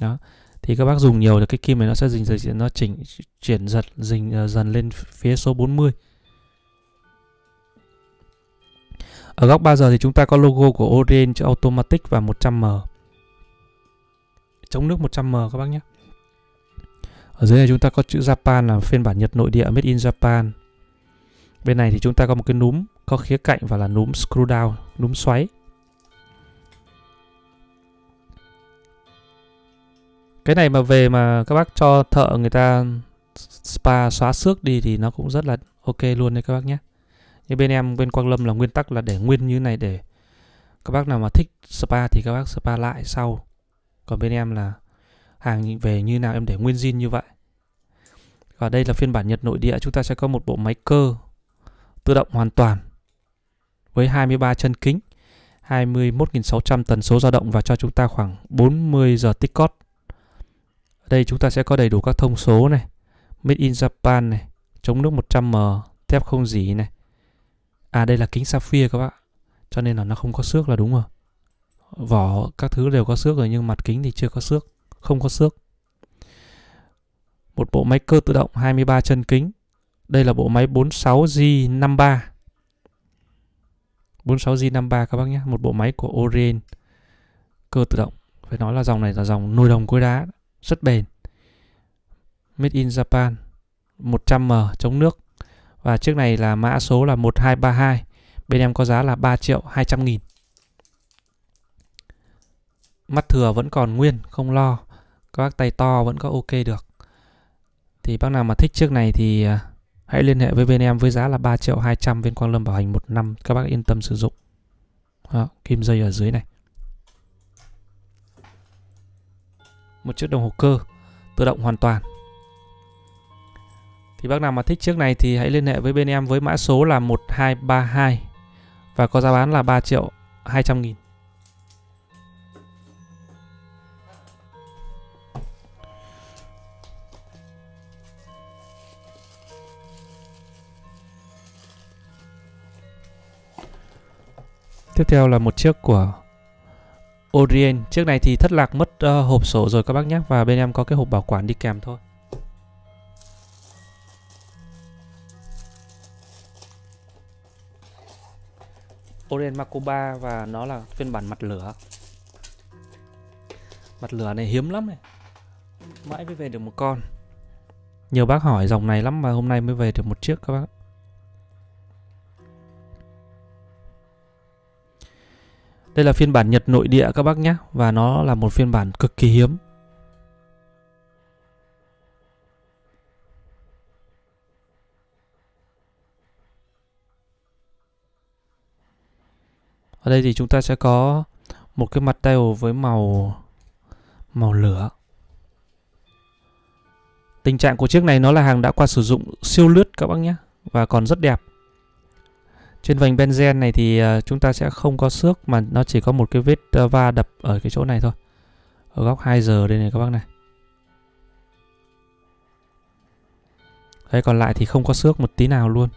đó thì các bác dùng nhiều thì cái kim này nó sẽ dình dần nó chỉnh chuyển giật dần ờ, dần lên phía số 40 ở góc 3 giờ thì chúng ta có logo của Orient cho Automatic và 100m chống nước 100m các bác nhé ở dưới này chúng ta có chữ Japan là phiên bản Nhật nội địa made in Japan bên này thì chúng ta có một cái núm có khía cạnh và là núm screw down núm xoáy cái này mà về mà các bác cho thợ người ta spa xóa xước đi thì nó cũng rất là ok luôn đấy các bác nhé như bên em bên Quang Lâm là nguyên tắc là để nguyên như này để các bác nào mà thích spa thì các bác spa lại sau còn bên em là hàng về như nào em để nguyên zin như vậy và đây là phiên bản Nhật nội địa chúng ta sẽ có một bộ máy cơ tự động hoàn toàn với 23 chân kính 21.600 tần số dao động và cho chúng ta khoảng 40 giờ tích cót ở đây chúng ta sẽ có đầy đủ các thông số này, Made in Japan này, chống nước 100m, thép không dỉ này. À đây là kính sapphire các bạn. Cho nên là nó không có xước là đúng rồi. Vỏ các thứ đều có xước rồi nhưng mặt kính thì chưa có xước, không có xước. Một bộ máy cơ tự động 23 chân kính. Đây là bộ máy 46G53. 46G53 các bác nhé, một bộ máy của Orient cơ tự động. Phải nói là dòng này là dòng nồi đồng cối đá rất bền Made in Japan 100M chống nước và chiếc này là mã số là 1232 bên em có giá là 3 triệu 200 nghìn mắt thừa vẫn còn nguyên không lo các tay to vẫn có ok được thì bác nào mà thích chiếc này thì à, hãy liên hệ với bên em với giá là 3 triệu 200 bên Quang Lâm bảo hành một năm các bác yên tâm sử dụng Đó, kim dây ở dưới này một chiếc đồng hồ cơ tự động hoàn toàn thì bác nào mà thích chiếc này thì hãy liên hệ với bên em với mã số là 1232 và có giá bán là 3 triệu 200 nghìn. Tiếp theo là một chiếc của Orient. trước này thì thất lạc mất uh, hộp sổ rồi các bác nhé. Và bên em có cái hộp bảo quản đi kèm thôi. Orient Marco và nó là phiên bản mặt lửa. Mặt lửa này hiếm lắm này. Mãi mới về được một con. Nhiều bác hỏi dòng này lắm mà hôm nay mới về được một chiếc các bác. Đây là phiên bản Nhật nội địa các bác nhé Và nó là một phiên bản cực kỳ hiếm Ở đây thì chúng ta sẽ có một cái mặt teo với màu màu lửa. Tình trạng của chiếc này nó là hàng đã qua sử dụng siêu lướt các bác nhé và còn rất đẹp. Trên vành benzen này thì ờ, chúng ta sẽ không có xước mà nó chỉ có một cái vết ờ, va đập ở cái chỗ này thôi. Ở góc 2 giờ đây này các bác này. Đấy còn lại thì không có xước một tí nào luôn.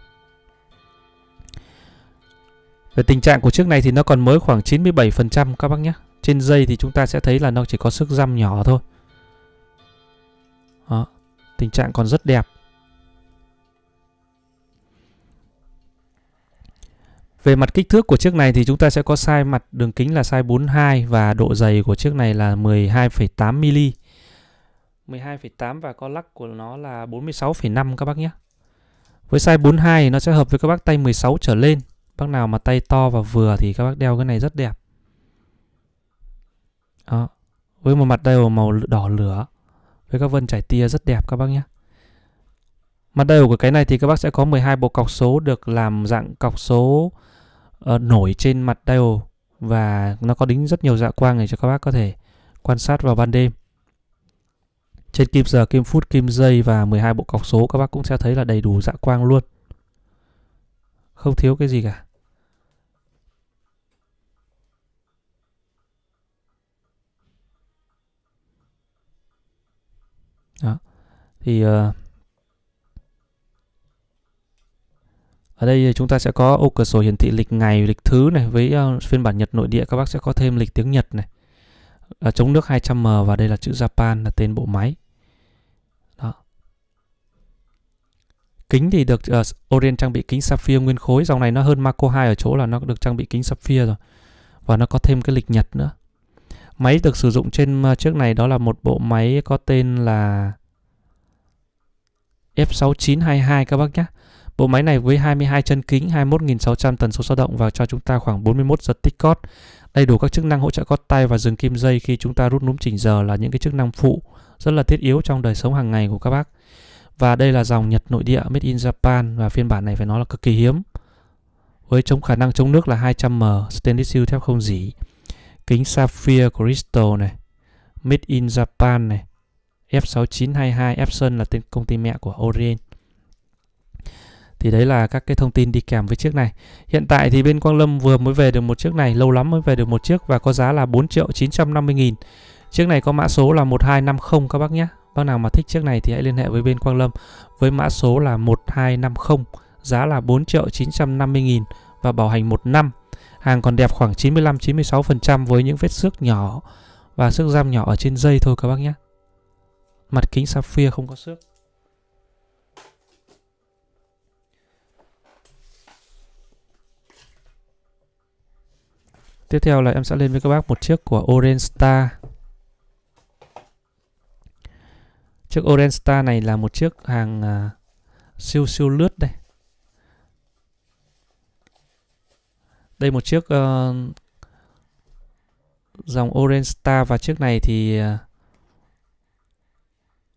Về tình trạng của chiếc này thì nó còn mới khoảng 97% các bác nhé. Trên dây thì chúng ta sẽ thấy là nó chỉ có sức răm nhỏ thôi. Đó, tình trạng còn rất đẹp. Về mặt kích thước của chiếc này thì chúng ta sẽ có size mặt đường kính là size 42 và độ dày của chiếc này là 12,8 mm. 12,8 và con lắc của nó là 46,5 các bác nhé. Với size 42 thì nó sẽ hợp với các bác tay 16 trở lên. Bác nào mà tay to và vừa thì các bác đeo cái này rất đẹp. Đó. Với một mặt đều màu đỏ lửa với các vân trải tia rất đẹp các bác nhé. Mặt đầu của cái này thì các bác sẽ có 12 bộ cọc số được làm dạng cọc số uh, nổi trên mặt dial và nó có đính rất nhiều dạ quang để cho các bác có thể quan sát vào ban đêm. Trên kim giờ, kim phút, kim giây và 12 bộ cọc số các bác cũng sẽ thấy là đầy đủ dạ quang luôn. Không thiếu cái gì cả. Đó. Thì uh, Ở đây chúng ta sẽ có ô cửa sổ hiển thị lịch ngày, lịch thứ này với ờ, phiên bản Nhật nội địa các bác sẽ có thêm lịch tiếng Nhật này. À, chống nước 200M và đây là chữ Japan là tên bộ máy. Đó. Kính thì được uh, Orient trang bị kính sapphire nguyên khối, dòng này nó hơn Marco 2 ở chỗ là nó được trang bị kính sapphire rồi. Và nó có thêm cái lịch Nhật nữa. Máy được sử dụng trên chiếc này đó là một bộ máy có tên là F6922 các bác nhé Bộ máy này với 22 chân kính, 21.600 tần số dao động và cho chúng ta khoảng 41 giật tích cót. Đầy đủ các chức năng hỗ trợ cót tay và dừng kim dây khi chúng ta rút núm chỉnh giờ là những cái chức năng phụ rất là thiết yếu trong đời sống hàng ngày của các bác. Và đây là dòng Nhật nội địa made in Japan và phiên bản này phải nói là cực kỳ hiếm. Với chống khả năng chống nước là 200m, stainless steel thép không dỉ, kính sapphire crystal này, made in Japan này, F6922 Epson là tên công ty mẹ của Orient thì đấy là các cái thông tin đi kèm với chiếc này hiện tại thì bên Quang Lâm vừa mới về được một chiếc này lâu lắm mới về được một chiếc và có giá là 4 triệu 950 nghìn chiếc này có mã số là 1250 các bác nhé bác nào mà thích chiếc này thì hãy liên hệ với bên Quang Lâm với mã số là 1250 giá là 4 triệu 950 nghìn và bảo hành 1 năm hàng còn đẹp khoảng 95-96% với những vết xước nhỏ và xước giam nhỏ ở trên dây thôi các bác nhé mặt kính sapphire không có xước Tiếp theo là em sẽ lên với các bác một chiếc của Orange Star. Chiếc Orange Star này là một chiếc hàng à, siêu siêu lướt đây. Đây một chiếc uh, dòng Orange Star và chiếc này thì uh,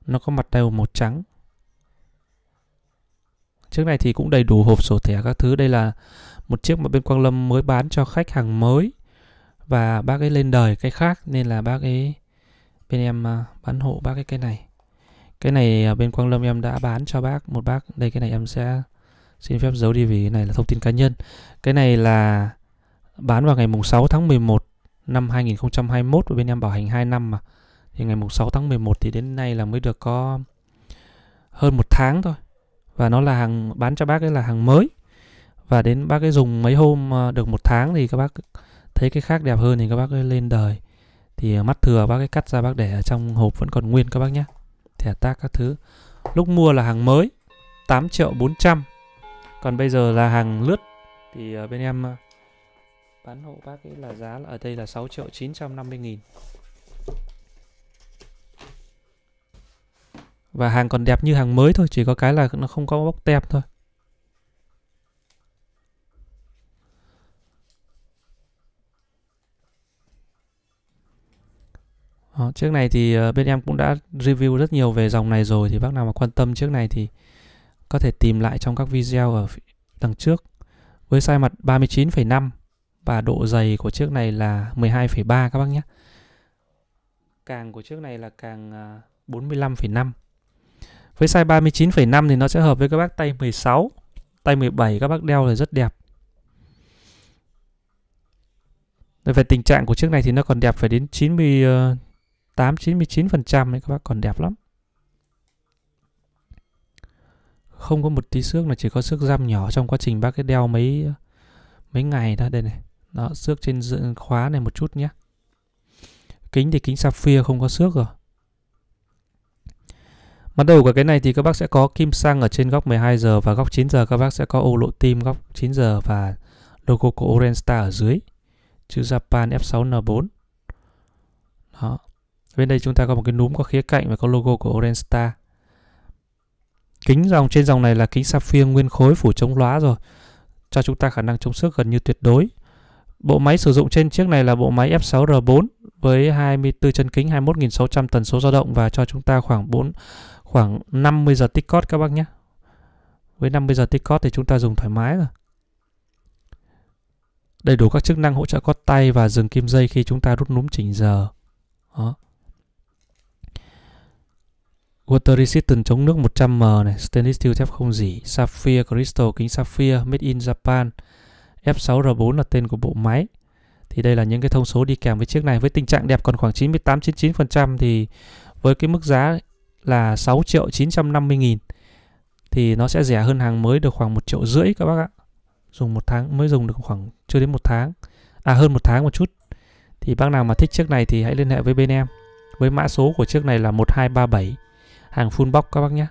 nó có mặt đều màu trắng. Chiếc này thì cũng đầy đủ hộp sổ thẻ các thứ. Đây là một chiếc mà bên Quang Lâm mới bán cho khách hàng mới và bác ấy lên đời cái khác nên là bác ấy bên em à, bán hộ bác ấy cái này cái này à, bên Quang Lâm em đã bán cho bác một bác đây cái này em sẽ xin phép giấu đi vì cái này là thông tin cá nhân cái này là bán vào ngày mùng 6 tháng 11 năm 2021 và bên em bảo hành 2 năm mà thì ngày mùng 6 tháng 11 thì đến nay là mới được có hơn một tháng thôi và nó là hàng bán cho bác ấy là hàng mới và đến bác ấy dùng mấy hôm à, được một tháng thì các bác thấy cái khác đẹp hơn thì các bác lên đời thì à, mắt thừa bác ấy cắt ra bác để ở trong hộp vẫn còn nguyên các bác nhé thẻ tác các thứ lúc mua là hàng mới 8 triệu 400 còn bây giờ là hàng lướt thì à, bên em à, bán hộ bác ấy là giá ở đây là 6 triệu 950 nghìn và hàng còn đẹp như hàng mới thôi chỉ có cái là nó không có bóc tem thôi Đó, ờ, chiếc này thì ờ, bên em cũng đã review rất nhiều về dòng này rồi thì bác nào mà quan tâm chiếc này thì có thể tìm lại trong các video ở đằng trước với size mặt 39,5 và độ dày của chiếc này là 12,3 các bác nhé. Càng của chiếc này là càng 45,5. Ờ, với size 39,5 thì nó sẽ hợp với các bác tay 16, tay 17 các bác đeo là rất đẹp. Về tình trạng của chiếc này thì nó còn đẹp phải đến 90 899% đấy các bác còn đẹp lắm không có một tí xước là chỉ có xước răm nhỏ trong quá trình bác cái đeo mấy mấy ngày đó đây này đó xước trên khóa này một chút nhé kính thì kính sapphire không có xước rồi Mặt đầu của cái này thì các bác sẽ có kim sang ở trên góc 12 giờ và góc 9 giờ các bác sẽ có ô lộ tim góc 9 giờ và logo của Orange Star ở dưới. Chữ Japan F6N4. Đó bên đây chúng ta có một cái núm có khía cạnh và có logo của Orange Star kính dòng trên dòng này là kính sapphire nguyên khối phủ chống lóa rồi cho chúng ta khả năng chống xước gần như tuyệt đối bộ máy sử dụng trên chiếc này là bộ máy F6R4 với 24 chân kính 21.600 tần số dao động và cho chúng ta khoảng 4 khoảng 50 giờ tích cót các bác nhé với 50 giờ tích cót thì chúng ta dùng thoải mái rồi đầy đủ các chức năng hỗ trợ cót tay và dừng kim dây khi chúng ta rút núm chỉnh giờ đó Water resistant chống nước 100m này, stainless steel thép không dỉ, sapphire crystal kính sapphire made in Japan. F6R4 là tên của bộ máy. Thì đây là những cái thông số đi kèm với chiếc này với tình trạng đẹp còn khoảng 98 99% thì với cái mức giá là 6 triệu 950 nghìn thì nó sẽ rẻ hơn hàng mới được khoảng 1 triệu rưỡi các bác ạ. Dùng một tháng mới dùng được khoảng chưa đến một tháng. À hơn một tháng một chút. Thì bác nào mà thích chiếc này thì hãy liên hệ với bên em. Với mã số của chiếc này là 1237 Hàng full box các bác nhé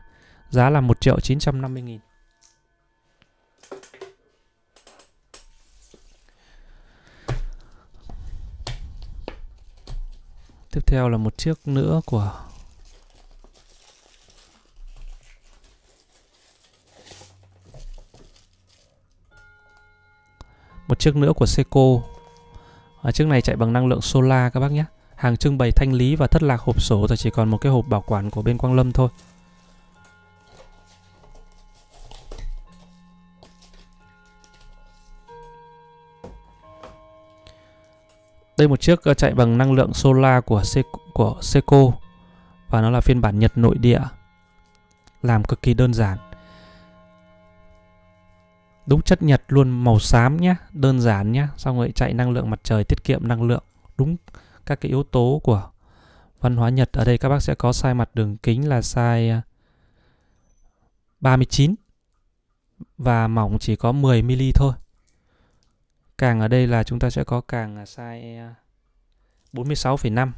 Giá là 1 triệu 950 nghìn Tiếp theo là một chiếc nữa của Một chiếc nữa của Seiko và Chiếc này chạy bằng năng lượng solar các bác nhé hàng trưng bày thanh lý và thất lạc hộp sổ rồi chỉ còn một cái hộp bảo quản của bên Quang Lâm thôi. Đây một chiếc ờ, chạy bằng năng lượng solar của Se của seco và nó là phiên bản Nhật nội địa. Làm cực kỳ đơn giản. Đúng chất Nhật luôn màu xám nhá, đơn giản nhá, xong rồi chạy năng lượng mặt trời tiết kiệm năng lượng. Đúng các cái yếu tố của văn hóa Nhật. Ở đây các bác sẽ có sai mặt đường kính là sai à, 39 và mỏng chỉ có 10 mm thôi. Càng ở đây là chúng ta sẽ có càng à, sai à, 46,5.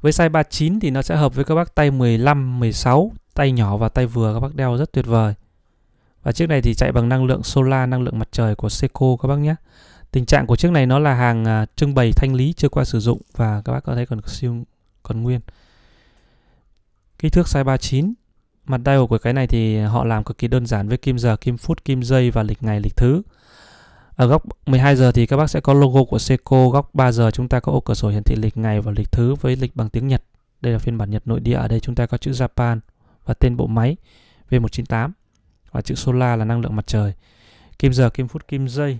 Với size 39 thì nó sẽ hợp với các bác tay 15, 16, tay nhỏ và tay vừa các bác đeo rất tuyệt vời. Và chiếc này thì chạy bằng năng lượng solar, năng lượng mặt trời của Seiko các bác nhé. Tình trạng của chiếc này nó là hàng à, trưng bày thanh lý chưa qua sử dụng và các bác có thấy còn siêu còn nguyên. Kích thước size 39. Mặt dial của cái này thì họ làm cực kỳ đơn giản với kim giờ, kim phút, kim giây và lịch ngày, lịch thứ. Ở góc 12 giờ thì các bác sẽ có logo của Seiko, góc 3 giờ chúng ta có ô cửa sổ hiển thị lịch ngày và lịch thứ với lịch bằng tiếng Nhật. Đây là phiên bản Nhật nội địa, ở đây chúng ta có chữ Japan và tên bộ máy V198 và chữ solar là năng lượng mặt trời. Kim giờ, kim phút, kim giây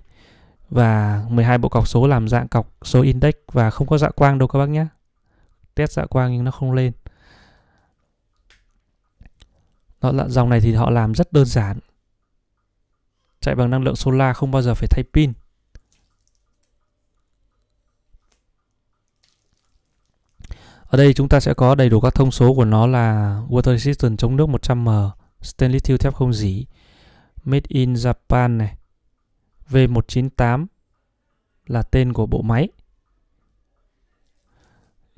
và 12 bộ cọc số làm dạng cọc số index và không có dạng quang đâu các bác nhé. Test dạng quang nhưng nó không lên. Đó là dòng này thì họ làm rất đơn giản. Chạy bằng năng lượng solar không bao giờ phải thay pin. Ở đây chúng ta sẽ có đầy đủ các thông số của nó là Water Resistant chống nước 100M, Stainless Steel thép không dỉ, Made in Japan này, V198 là tên của bộ máy.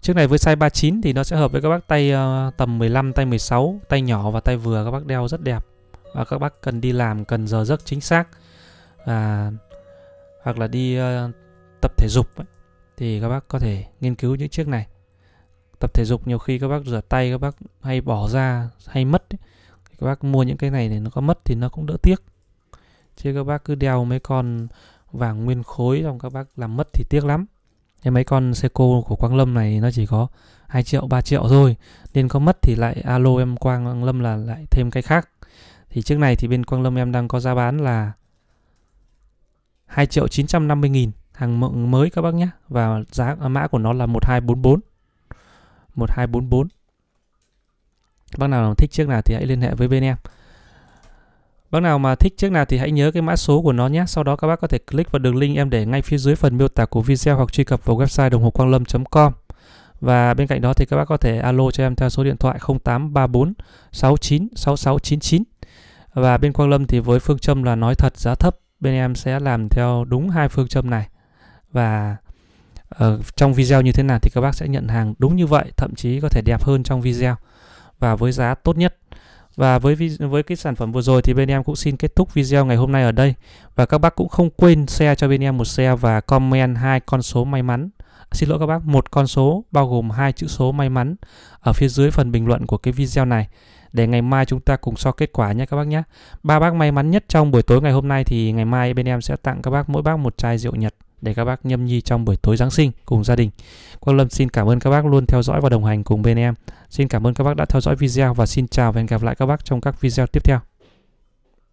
Chiếc này với size 39 thì nó sẽ hợp với các bác tay uh, tầm 15, tay 16, tay nhỏ và tay vừa các bác đeo rất đẹp. Và các bác cần đi làm, cần giờ giấc chính xác. và hoặc là đi ờ, tập thể dục ấy, thì các bác có thể nghiên cứu những chiếc này. Tập thể dục nhiều khi các bác rửa tay các bác hay bỏ ra hay mất ấy. các bác mua những cái này thì nó có mất thì nó cũng đỡ tiếc chứ các bác cứ đeo mấy con vàng nguyên khối xong các bác làm mất thì tiếc lắm cái mấy con Seiko của Quang Lâm này nó chỉ có 2 triệu 3 triệu thôi nên có mất thì lại alo em Quang Lâm là lại thêm cái khác thì chiếc này thì bên Quang Lâm em đang có giá bán là 2 triệu 950 nghìn hàng mới các bác nhé và giá mã của nó là 1244 1244 bác nào thích chiếc nào thì hãy liên hệ với bên em Bác nào mà thích chiếc nào thì hãy nhớ cái mã số của nó nhé. Sau đó các bác có thể click vào đường link em để ngay phía dưới phần miêu tả của video hoặc truy cập vào website đồng hồ quang lâm.com. Và bên cạnh đó thì các bác có thể alo cho em theo số điện thoại 0834 69 6699. Và bên Quang Lâm thì với phương châm là nói thật giá thấp, bên em sẽ làm theo đúng hai phương châm này. Và ở ờ, trong video như thế nào thì các bác sẽ nhận hàng đúng như vậy, thậm chí có thể đẹp hơn trong video và với giá tốt nhất. Và với với cái sản phẩm vừa rồi thì bên em cũng xin kết thúc video ngày hôm nay ở đây. Và các bác cũng không quên share cho bên em một share và comment hai con số may mắn. À, xin lỗi các bác, một con số bao gồm hai chữ số may mắn ở phía dưới phần bình luận của cái video này để ngày mai chúng ta cùng so kết quả nhé các bác nhé. Ba bác may mắn nhất trong buổi tối ngày hôm nay thì ngày mai bên em sẽ tặng các bác mỗi bác một chai rượu Nhật để các bác nhâm nhi trong buổi tối Giáng sinh cùng gia đình. Quang Lâm xin cảm ơn các bác luôn theo dõi và đồng hành cùng bên em. Xin cảm ơn các bác đã theo dõi video và xin chào và hẹn gặp lại các bác trong các video tiếp theo.